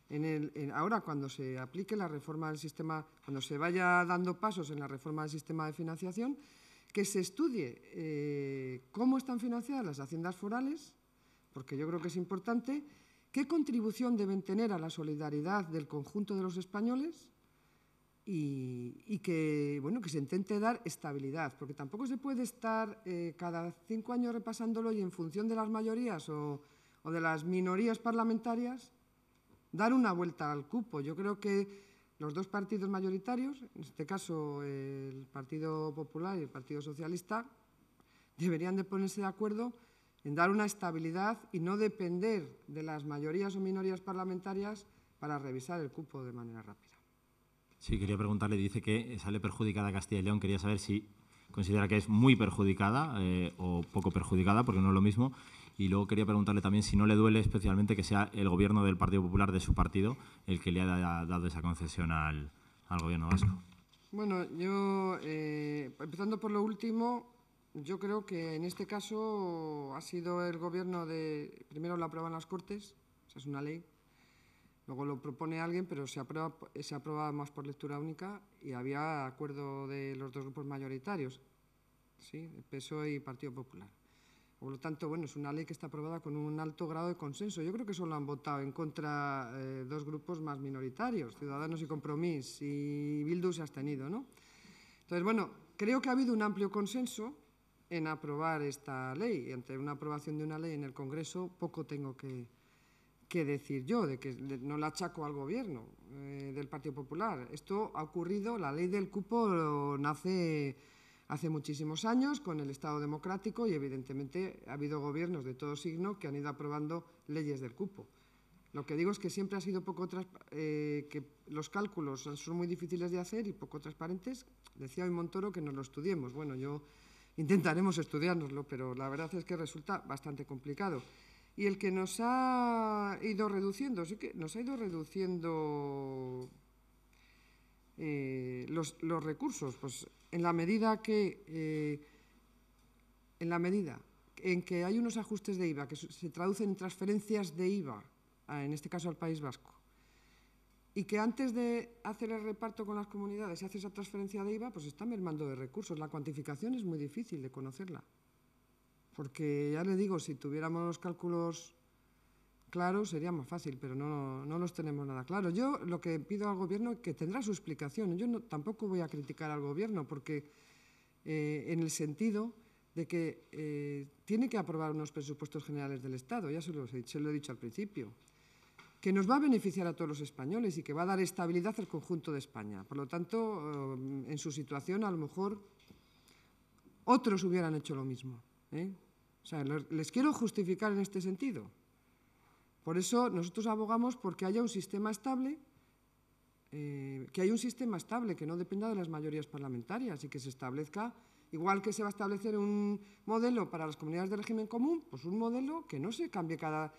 en ahora cuando se aplique la reforma del sistema, cuando se vaya dando pasos en la reforma del sistema de financiación, que se estudie eh, cómo están financiadas las haciendas forales, porque yo creo que es importante, qué contribución deben tener a la solidaridad del conjunto de los españoles y, que, bueno, que se intente dar estabilidad, porque tampoco se puede estar eh, cada cinco años repasándolo y en función de las mayorías o, o, de las minorías parlamentarias dar una vuelta al cupo. Yo creo que los dos partidos mayoritarios, en este caso el Partido Popular y el Partido Socialista, deberían de ponerse de acuerdo en dar una estabilidad y no depender de las mayorías o minorías parlamentarias para revisar el cupo de manera rápida. Sí, quería preguntarle, dice que sale perjudicada Castilla y León, quería saber si considera que es muy perjudicada eh, o poco perjudicada, porque no es lo mismo. Y luego quería preguntarle también si no le duele especialmente que sea el gobierno del Partido Popular de su partido el que le haya dado esa concesión al, gobierno vasco. Bueno, yo, eh, empezando por lo último, yo creo que en este caso ha sido el gobierno de, primero lo aprueban las Cortes, es una ley, Luego lo propone alguien, pero se aprueba, se más por lectura única y había acuerdo de los dos grupos mayoritarios, ¿sí? PSOE y Partido Popular. Por lo tanto, bueno, es una ley que está aprobada con un alto grado de consenso. Yo creo que solo han votado en contra eh, dos grupos más minoritarios, Ciudadanos y Compromís, y Bildu se ha abstenido, ¿no? Entonces, bueno, creo que ha habido un amplio consenso en aprobar esta ley. Y ante una aprobación de una ley en el Congreso, poco tengo que, ¿Qué decir yo, de que no la achaco al gobierno eh, del Partido Popular. Esto ha ocurrido, la ley del cupo nace hace muchísimos años con el Estado democrático y evidentemente ha habido gobiernos de todo signo que han ido aprobando leyes del cupo. Lo que digo es que siempre ha sido poco eh, que los cálculos son muy difíciles de hacer y poco transparentes. Decía hoy Montoro que nos lo estudiemos. Bueno, yo intentaremos estudiárnoslo, pero la verdad es que resulta bastante complicado y el que nos ha ido reduciendo, sí que nos ha ido reduciendo eh, los, recursos, pues en la medida que eh, en la medida en que hay unos ajustes de IVA que se traducen en transferencias de IVA, en este caso al País Vasco, y que antes de hacer el reparto con las comunidades se hace esa transferencia de IVA, pues está mermando de recursos. La cuantificación es muy difícil de conocerla. Porque ya le digo, si tuviéramos los cálculos claros sería más fácil, pero no, los tenemos nada claro. Yo lo que pido al Gobierno es que tendrá su explicación. Yo tampoco voy a criticar al Gobierno porque eh, en el sentido de que eh, tiene que aprobar unos presupuestos generales del Estado, ya se lo, lo he dicho al principio, que nos va a beneficiar a todos los españoles y que va a dar estabilidad al conjunto de España. Por lo tanto, eh, en su situación, a lo mejor otros hubieran hecho lo mismo. ¿eh? O sea, les quiero justificar en este sentido. Por eso nosotros abogamos porque haya un sistema estable, eh, que haya un sistema estable que no dependa de las mayorías parlamentarias y que se establezca, igual que se va a establecer un modelo para las comunidades de régimen común, pues un modelo que no se cambie cada,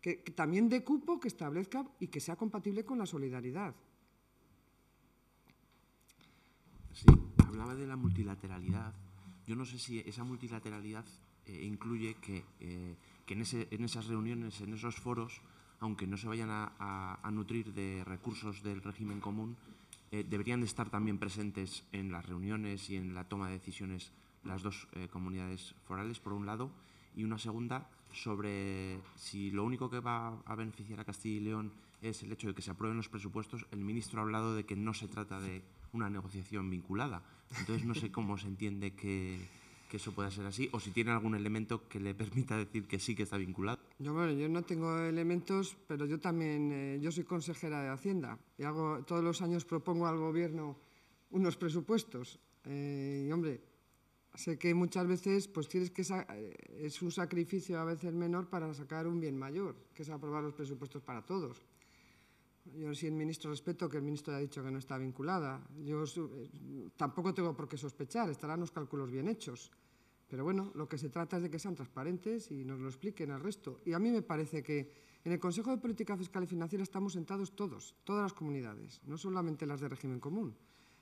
que, también de cupo, que establezca y que sea compatible con la solidaridad. Sí, hablaba de la multilateralidad yo no sé si esa multilateralidad eh, incluye que, eh, en, esas reuniones, en esos foros, aunque no se vayan a, nutrir de recursos del régimen común, eh, deberían de estar también presentes en las reuniones y en la toma de decisiones las dos comunidades forales, por un lado, y una segunda sobre si lo único que va a beneficiar a Castilla y León es el hecho de que se aprueben los presupuestos. El ministro ha hablado de que no se trata de una negociación vinculada. Entonces no sé cómo se entiende que, que eso pueda ser así o si tiene algún elemento que le permita decir que sí que está vinculado. Yo, yo no tengo elementos, pero yo también eh, yo soy consejera de Hacienda y hago, todos los años propongo al gobierno unos presupuestos. Eh, y hombre, sé que muchas veces pues tienes que eh, es un sacrificio a veces menor para sacar un bien mayor, que es aprobar los presupuestos para todos. Yo sí el ministro respeto que el ministro haya dicho que no está vinculada. Yo eh, tampoco tengo por qué sospechar, estarán los cálculos bien hechos. Pero bueno, lo que se trata es de que sean transparentes y nos lo expliquen al resto. Y a mí me parece que en el Consejo de Política Fiscal y Financiera estamos sentados todos, todas las comunidades, no solamente las de régimen común.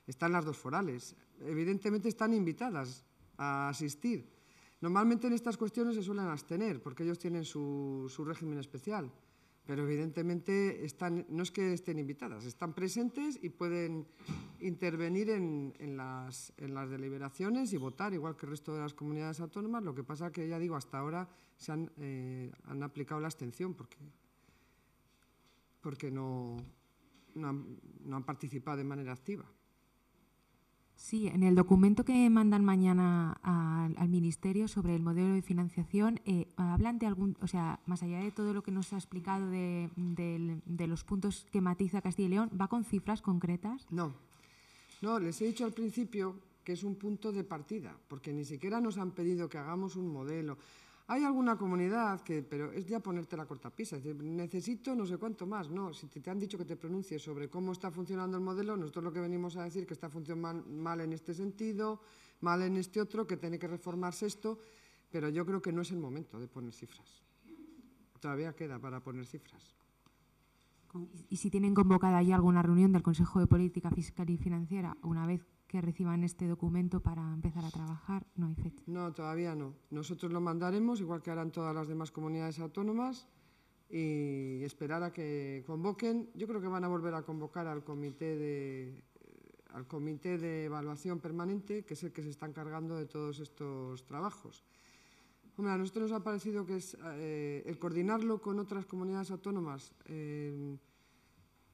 Están las dos forales. Evidentemente están invitadas a asistir. Normalmente en estas cuestiones se suelen abstener porque ellos tienen su, su régimen especial pero evidentemente están, no es que estén invitadas, están presentes y pueden intervenir en, las, deliberaciones y votar, igual que el resto de las comunidades autónomas. Lo que pasa que, ya digo, hasta ahora se han, eh, aplicado la abstención porque, porque no, no han participado de manera activa. Sí, en el documento que mandan mañana al, Ministerio sobre el modelo de financiación, eh, hablan de algún, o sea, más allá de todo lo que nos ha explicado de, de, los puntos que matiza Castilla y León, ¿va con cifras concretas? No, no, les he dicho al principio que es un punto de partida, porque ni siquiera nos han pedido que hagamos un modelo. Hay alguna comunidad que, pero es ya ponerte la cortapisa, es decir, necesito no sé cuánto más, no, si te, han dicho que te pronuncies sobre cómo está funcionando el modelo, nosotros lo que venimos a decir que está funcionando mal, en este sentido, mal en este otro, que tiene que reformarse esto, pero yo creo que no es el momento de poner cifras. Todavía queda para poner cifras. ¿Y si tienen convocada ya alguna reunión del Consejo de Política Fiscal y Financiera, una vez que reciban este documento para empezar a trabajar? No hay fecha. No, todavía no. Nosotros lo mandaremos, igual que harán todas las demás comunidades autónomas, y esperar a que convoquen. Yo creo que van a volver a convocar al comité de, eh, al comité de evaluación permanente, que es el que se está encargando de todos estos trabajos. Hombre, a nosotros nos ha parecido que es eh, el coordinarlo con otras comunidades autónomas eh,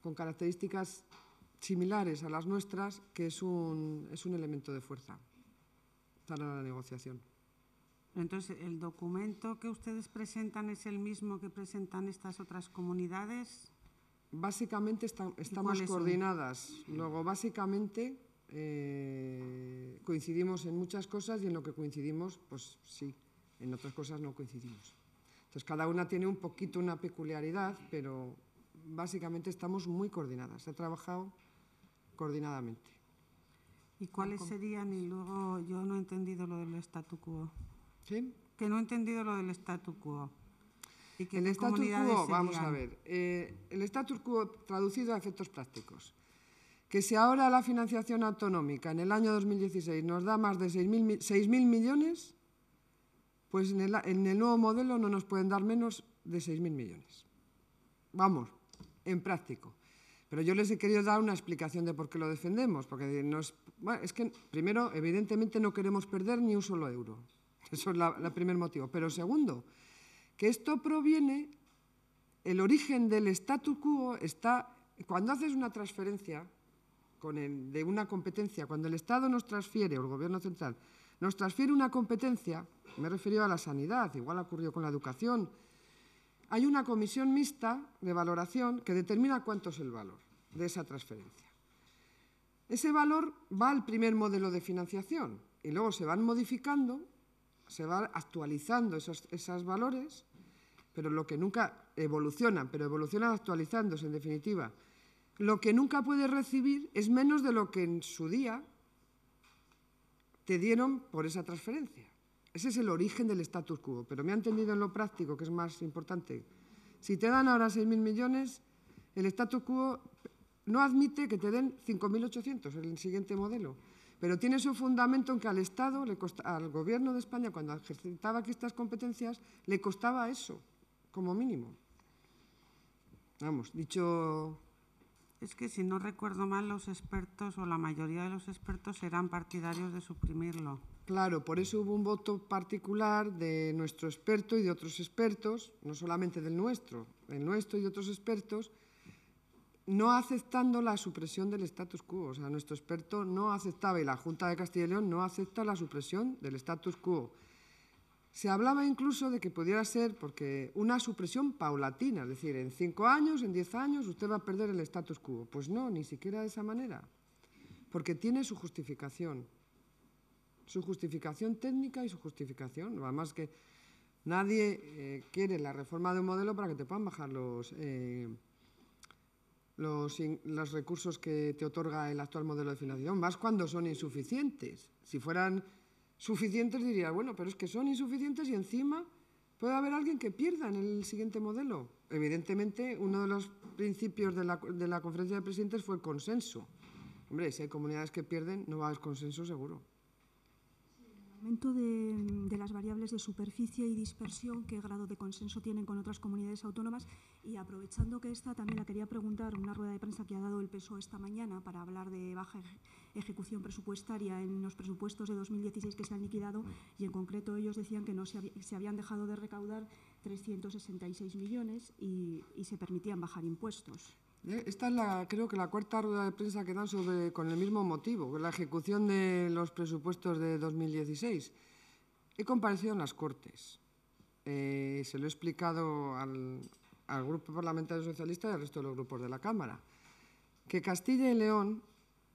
con características similares a las nuestras, que es un, es un elemento de fuerza para la negociación. Entonces, ¿el documento que ustedes presentan es el mismo que presentan estas otras comunidades? Básicamente estamos coordinadas. Luego, básicamente eh, coincidimos en muchas cosas y en lo que coincidimos, pues sí, en otras cosas no coincidimos. Entonces, cada una tiene un poquito una peculiaridad, pero básicamente estamos muy coordinadas. Se ha trabajado coordinadamente. ¿Y cuáles serían? Y luego yo no he entendido lo del statu quo. ¿Sí? Que no he entendido lo del statu quo. ¿Y que el statu quo, vamos a ver, eh, el statu quo traducido a efectos prácticos. Que si ahora la financiación autonómica en el año 2016 nos da más de 6.000 millones, pues en el, en el nuevo modelo no nos pueden dar menos de 6.000 millones. Vamos, en práctico. Pero yo les he querido dar una explicación de por qué lo defendemos, porque es que, primero, evidentemente no queremos perder ni un solo euro. *laughs* Eso es el primer motivo. Pero segundo, que esto proviene, el origen del statu quo está, cuando haces una transferencia de una competencia, cuando el Estado nos transfiere, o el Gobierno central, nos transfiere una competencia, me he referido a la sanidad, igual ha ocurrido con la educación, hay una comisión mixta de valoración que determina cuánto es el valor de esa transferencia. Ese valor va al primer modelo de financiación y luego se van modificando, se van actualizando esos, esos valores, pero lo que nunca evolucionan, pero evolucionan actualizándose en definitiva. Lo que nunca puede recibir es menos de lo que en su día te dieron por esa transferencia. Ese es el origen del status quo, pero me ha entendido en lo práctico, que es más importante. Si te dan ahora 6.000 millones, el status quo no admite que te den 5.800 el siguiente modelo, pero tiene su fundamento en que al Estado, al Gobierno de España, cuando ejercitaba estas competencias, le costaba eso, como mínimo. Vamos, dicho es que si no recuerdo mal, los expertos o la mayoría de los expertos eran partidarios de suprimirlo. Claro, por eso hubo un voto particular de nuestro experto y de otros expertos, no solamente del nuestro, el nuestro y de otros expertos, no aceptando la supresión del status quo. O sea, nuestro experto no aceptaba y la Junta de Castilla y León no acepta la supresión del status quo. Se hablaba incluso de que pudiera ser porque una supresión paulatina, es decir, en cinco años, en diez años, usted va a perder el status quo. Pues no, ni siquiera de esa manera, porque tiene su justificación su justificación técnica y su justificación. Además que nadie eh, quiere la reforma de un modelo para que te puedan bajar los, eh, los, recursos que te otorga el actual modelo de financiación, más cuando son insuficientes. Si fueran suficientes diría, bueno, pero es que son insuficientes y encima puede haber alguien que pierda en el siguiente modelo. Evidentemente, uno de los principios de la, de la conferencia de presidentes fue el consenso. Hombre, si hay comunidades que pierden, no va a haber consenso seguro aumento de, de, las variables de superficie y dispersión, qué grado de consenso tienen con otras comunidades autónomas. Y aprovechando que esta también la quería preguntar, una rueda de prensa que ha dado el peso e esta mañana para hablar de baja ejecución presupuestaria en los presupuestos de 2016 que se han liquidado y en concreto ellos decían que no se, habían dejado de recaudar 366 millones y, y se permitían bajar impuestos. Eh, esta es la, creo que la cuarta rueda de prensa que dan sobre, con el mismo motivo, la ejecución de los presupuestos de 2016. He comparecido en las Cortes. Eh, se lo he explicado al, al Grupo Parlamentario Socialista y al resto de los grupos de la Cámara. Que Castilla y León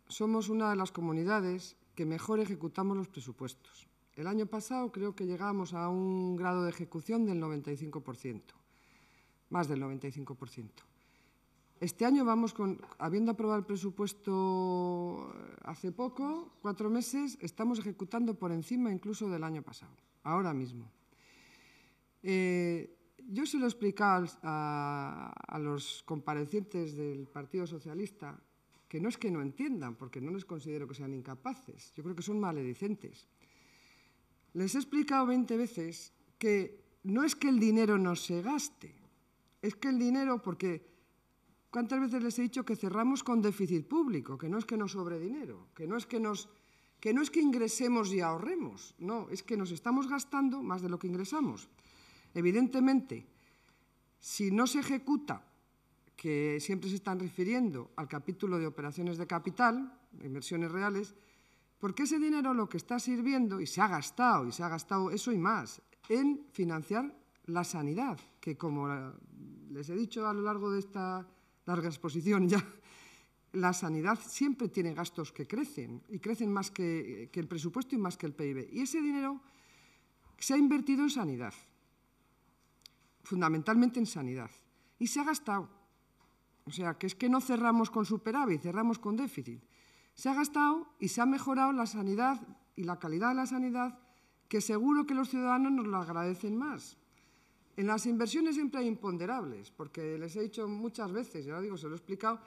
somos una de las comunidades que mejor ejecutamos los presupuestos. El año pasado creo que llegamos a un grado de ejecución del 95%, más del 95%. Este año vamos con, habiendo aprobado el presupuesto eh, hace poco, cuatro meses, estamos ejecutando por encima incluso del año pasado, ahora mismo. Eh, yo se lo he explicado a los comparecientes del Partido Socialista, que no es que no entiendan, porque no les considero que sean incapaces, yo creo que son maledicentes. Les he explicado 20 veces que no es que el dinero no se gaste, es que el dinero, porque ¿Cuántas veces les he dicho que cerramos con déficit público? Que no es que nos sobre dinero, que no es que, nos, que, no es que ingresemos y ahorremos, no, es que nos estamos gastando más de lo que ingresamos. Evidentemente, si no se ejecuta, que siempre se están refiriendo al capítulo de operaciones de capital, de inversiones reales, porque ese dinero lo que está sirviendo, y se ha gastado, y se ha gastado eso y más, en financiar la sanidad, que como les he dicho a lo largo de esta larga exposición ya, la sanidad siempre tiene gastos que crecen y crecen más que, el presupuesto y más que el PIB. Y ese dinero se ha invertido en sanidad, fundamentalmente en sanidad, y se ha gastado. O sea, que es que no cerramos con superávit, cerramos con déficit. Se ha gastado y se ha mejorado la sanidad y la calidad de la sanidad, que seguro que los ciudadanos nos lo agradecen más. En las inversiones siempre hay imponderables, porque les he dicho muchas veces, ya ahora digo, se lo he explicado,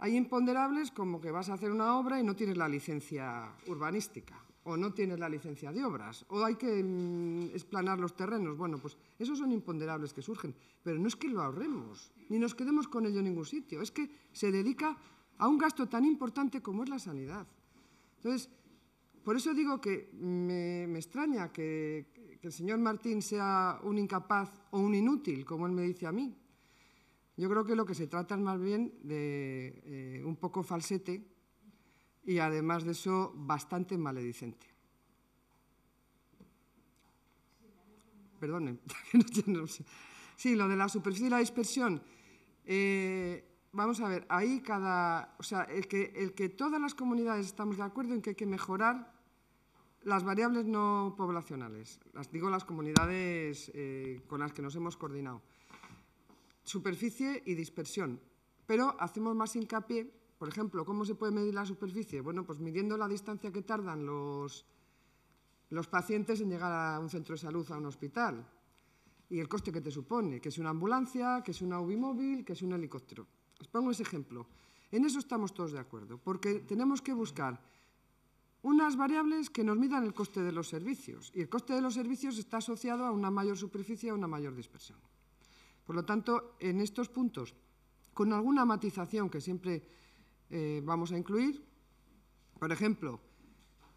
hay imponderables como que vas a hacer una obra y no tienes la licencia urbanística, o no tienes la licencia de obras, o hay que mm, explanar los terrenos. Bueno, pues esos son imponderables que surgen, pero no es que lo ahorremos, ni nos quedemos con ello en ningún sitio, es que se dedica a un gasto tan importante como es la sanidad. Entonces, por eso digo que me extraña que que el señor Martín sea un incapaz o un inútil, como él me dice a mí. Yo creo que lo que se trata es más bien de eh, un poco falsete y además de eso bastante maledicente. *laughs* sé. sí, lo de la superficie y la dispersión. Eh, vamos a ver, ahí cada... O sea, el que, el que todas las comunidades estamos de acuerdo en que hay que mejorar las variables no poblacionales, las digo las comunidades eh, con las que nos hemos coordinado. Superficie y dispersión, pero hacemos más hincapié, por ejemplo, ¿cómo se puede medir la superficie? Bueno, pues midiendo la distancia que tardan los, los pacientes en llegar a un centro de salud, a un hospital, y el coste que te supone, que es una ambulancia, que es un ubimóvil que es un helicóptero. Os pongo ese ejemplo. En eso estamos todos de acuerdo, porque tenemos que buscar unas variables que nos midan el coste de los servicios, y el coste de los servicios está asociado a una mayor superficie, a una mayor dispersión. Por lo tanto, en estos puntos, con alguna matización que siempre eh, vamos a incluir, por ejemplo,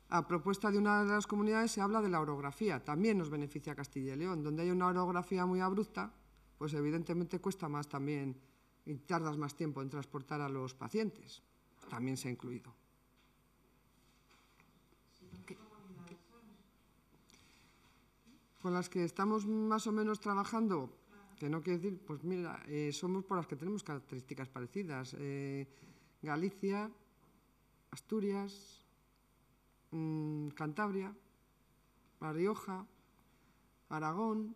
a propuesta de una de las comunidades se habla de la orografía, también nos beneficia Castilla y León, donde hay una orografía muy abrupta, pues evidentemente cuesta más también y tardas más tiempo en transportar a los pacientes, también se ha incluido. con las que estamos más o menos trabajando, que no quiere decir, pues mira, eh, somos por las que tenemos características parecidas. Eh, Galicia, Asturias, mm, Cantabria, La Rioja, Aragón,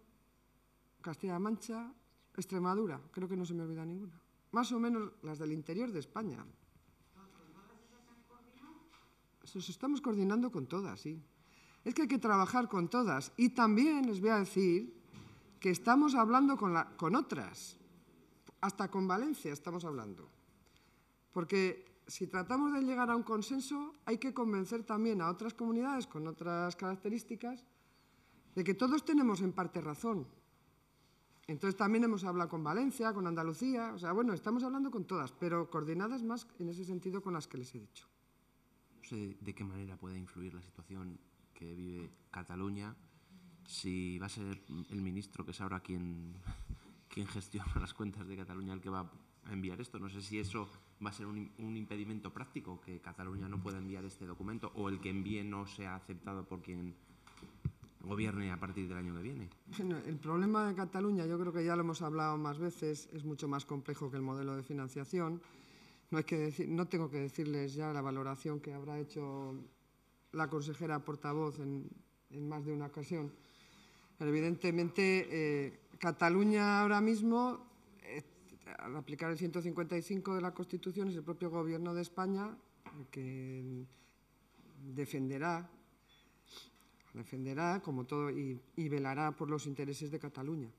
Castilla-La Mancha, Extremadura, creo que no se me olvida ninguna. Más o menos las del interior de España. ¿Nos estamos coordinando con todas, sí es que hay que trabajar con todas. Y también les voy a decir que estamos hablando con, otras, hasta con Valencia estamos hablando. Porque si tratamos de llegar a un consenso, hay que convencer también a otras comunidades con otras características de que todos tenemos en parte razón. Entonces también hemos hablado con Valencia, con Andalucía, o sea, bueno, estamos hablando con todas, pero coordinadas más en ese sentido con las que les he dicho. No sé de qué manera puede influir la situación que vive Cataluña, si va a ser el ministro que es ahora *laughs* quien, gestiona las cuentas de Cataluña el que va a enviar esto. No sé si eso va a ser un, impedimento práctico, que Cataluña no pueda enviar este documento o el que envíe no sea aceptado por quien gobierne a partir del año que viene. el problema de Cataluña, yo creo que ya lo hemos hablado más veces, es mucho más complejo que el modelo de financiación. No, hay que decir, no tengo que decirles ya la valoración que habrá hecho la consejera portavoz en, más de una ocasión. Pero evidentemente, eh, Cataluña ahora mismo, eh, al aplicar el 155 de la Constitución, es el propio Gobierno de España el que defenderá, defenderá como todo y, velará por los intereses de Cataluña.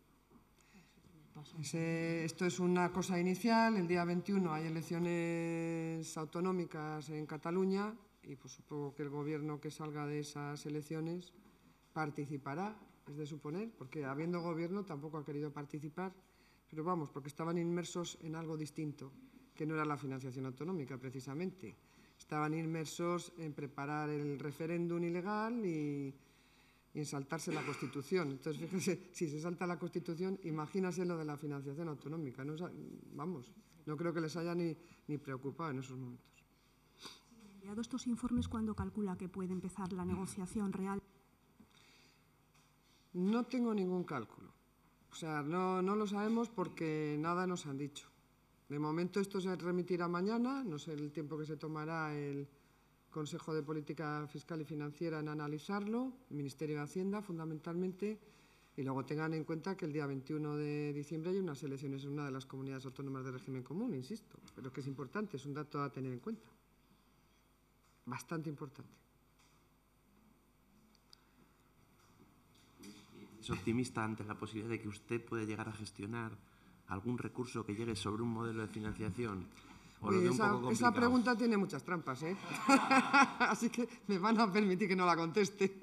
esto es una cosa inicial. El día 21 hay elecciones autonómicas en Cataluña y pues supongo que el gobierno que salga de esas elecciones participará, es de suponer, porque habiendo gobierno tampoco ha querido participar, pero vamos, porque estaban inmersos en algo distinto, que no era la financiación autonómica precisamente. Estaban inmersos en preparar el referéndum ilegal y, en saltarse la Constitución. Entonces, fíjese, si se salta la Constitución, imagínase lo de la financiación autonómica. vamos, no creo que les haya ni preocupado en esos momentos estos informes, cuando calcula que puede empezar la negociación real? No tengo ningún cálculo. O sea, no, lo sabemos porque nada nos han dicho. De momento esto se remitirá mañana, no sé el tiempo que se tomará el Consejo de Política Fiscal y Financiera en analizarlo, el Ministerio de Hacienda fundamentalmente, y luego tengan en cuenta que el día 21 de diciembre hay unas elecciones en una de las comunidades autónomas del régimen común, insisto, pero que es importante, es un dato a tener en cuenta bastante importante. ¿Es optimista ante la posibilidad de que usted pueda llegar a gestionar algún recurso que llegue sobre un modelo de financiación? esa, pregunta tiene muchas trampas, ¿eh? *laughs* Así que me van a permitir que no la conteste.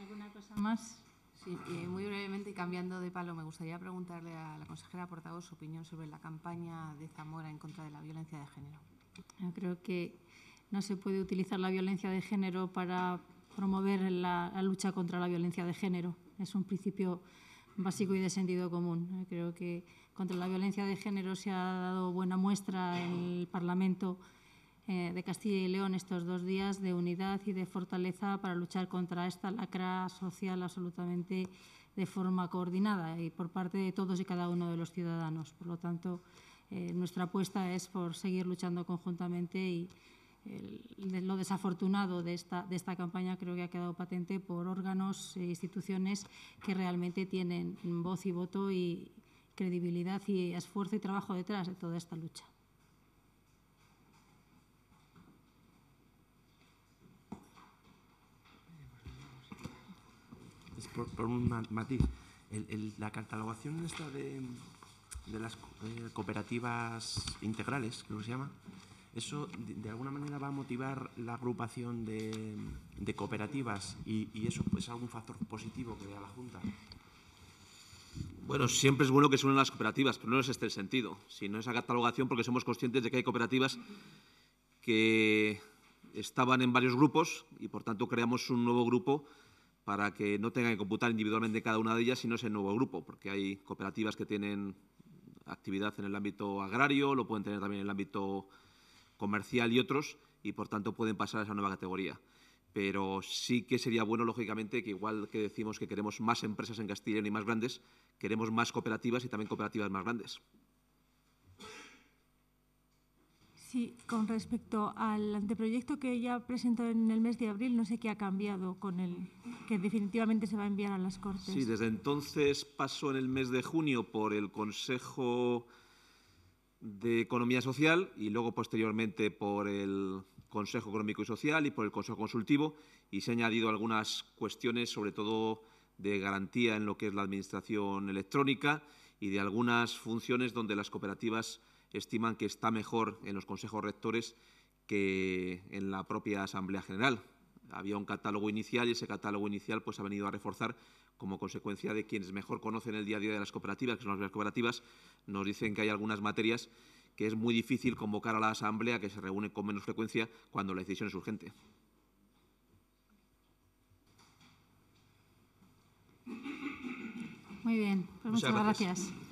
¿Alguna cosa más? Eh, muy brevemente, y cambiando de palo, me gustaría preguntarle a la consejera portavoz su opinión sobre la campaña de Zamora en contra de la violencia de género. Yo creo que no se puede utilizar la violencia de género para promover la, lucha contra la violencia de género. Es un principio básico y de sentido común. Creo que contra la violencia de género se ha dado buena muestra en el Parlamento eh, de Castilla y León estos dos días de unidad y de fortaleza para luchar contra esta lacra social absolutamente de forma coordinada y por parte de todos y cada uno de los ciudadanos. Por lo tanto, eh, nuestra apuesta es por seguir luchando conjuntamente y lo desafortunado de esta, de esta campaña creo que ha quedado patente por órganos e instituciones que realmente tienen voz y voto y credibilidad y esfuerzo y trabajo detrás de toda esta lucha. por, un matiz. la catalogación esta de, de las eh, cooperativas integrales, creo que se llama, eso de, alguna manera va a motivar la agrupación de, cooperativas y, y, eso pues, es algún factor positivo que vea la Junta. Bueno, siempre es bueno que se unan las cooperativas, pero no es este el sentido, sino esa catalogación porque somos conscientes de que hay cooperativas que estaban en varios grupos y por tanto creamos un nuevo grupo para que no tengan que computar individualmente cada una de ellas, sino ese nuevo grupo, porque hay cooperativas que tienen actividad en el ámbito agrario, lo pueden tener también en el ámbito comercial y otros, y por tanto pueden pasar a esa nueva categoría. Pero sí que sería bueno, lógicamente, que igual que decimos que queremos más empresas en Castilla y más grandes, queremos más cooperativas y también cooperativas más grandes. Sí, con respecto al anteproyecto que ya presentó en el mes de abril, no sé qué ha cambiado con el que definitivamente se va a enviar a las Cortes. Sí, desde entonces pasó en el mes de junio por el Consejo de Economía Social y luego posteriormente por el Consejo Económico y Social y por el Consejo Consultivo y se han añadido algunas cuestiones, sobre todo de garantía en lo que es la administración electrónica y de algunas funciones donde las cooperativas estiman que está mejor en los consejos rectores que en la propia Asamblea General. Había un catálogo inicial y ese catálogo inicial pues, ha venido a reforzar como consecuencia de quienes mejor conocen el día a día de las cooperativas, que son las cooperativas, nos dicen que hay algunas materias que es muy difícil convocar a la Asamblea, que se reúne con menos frecuencia cuando la decisión es urgente. Muy bien, pues muchas, gracias.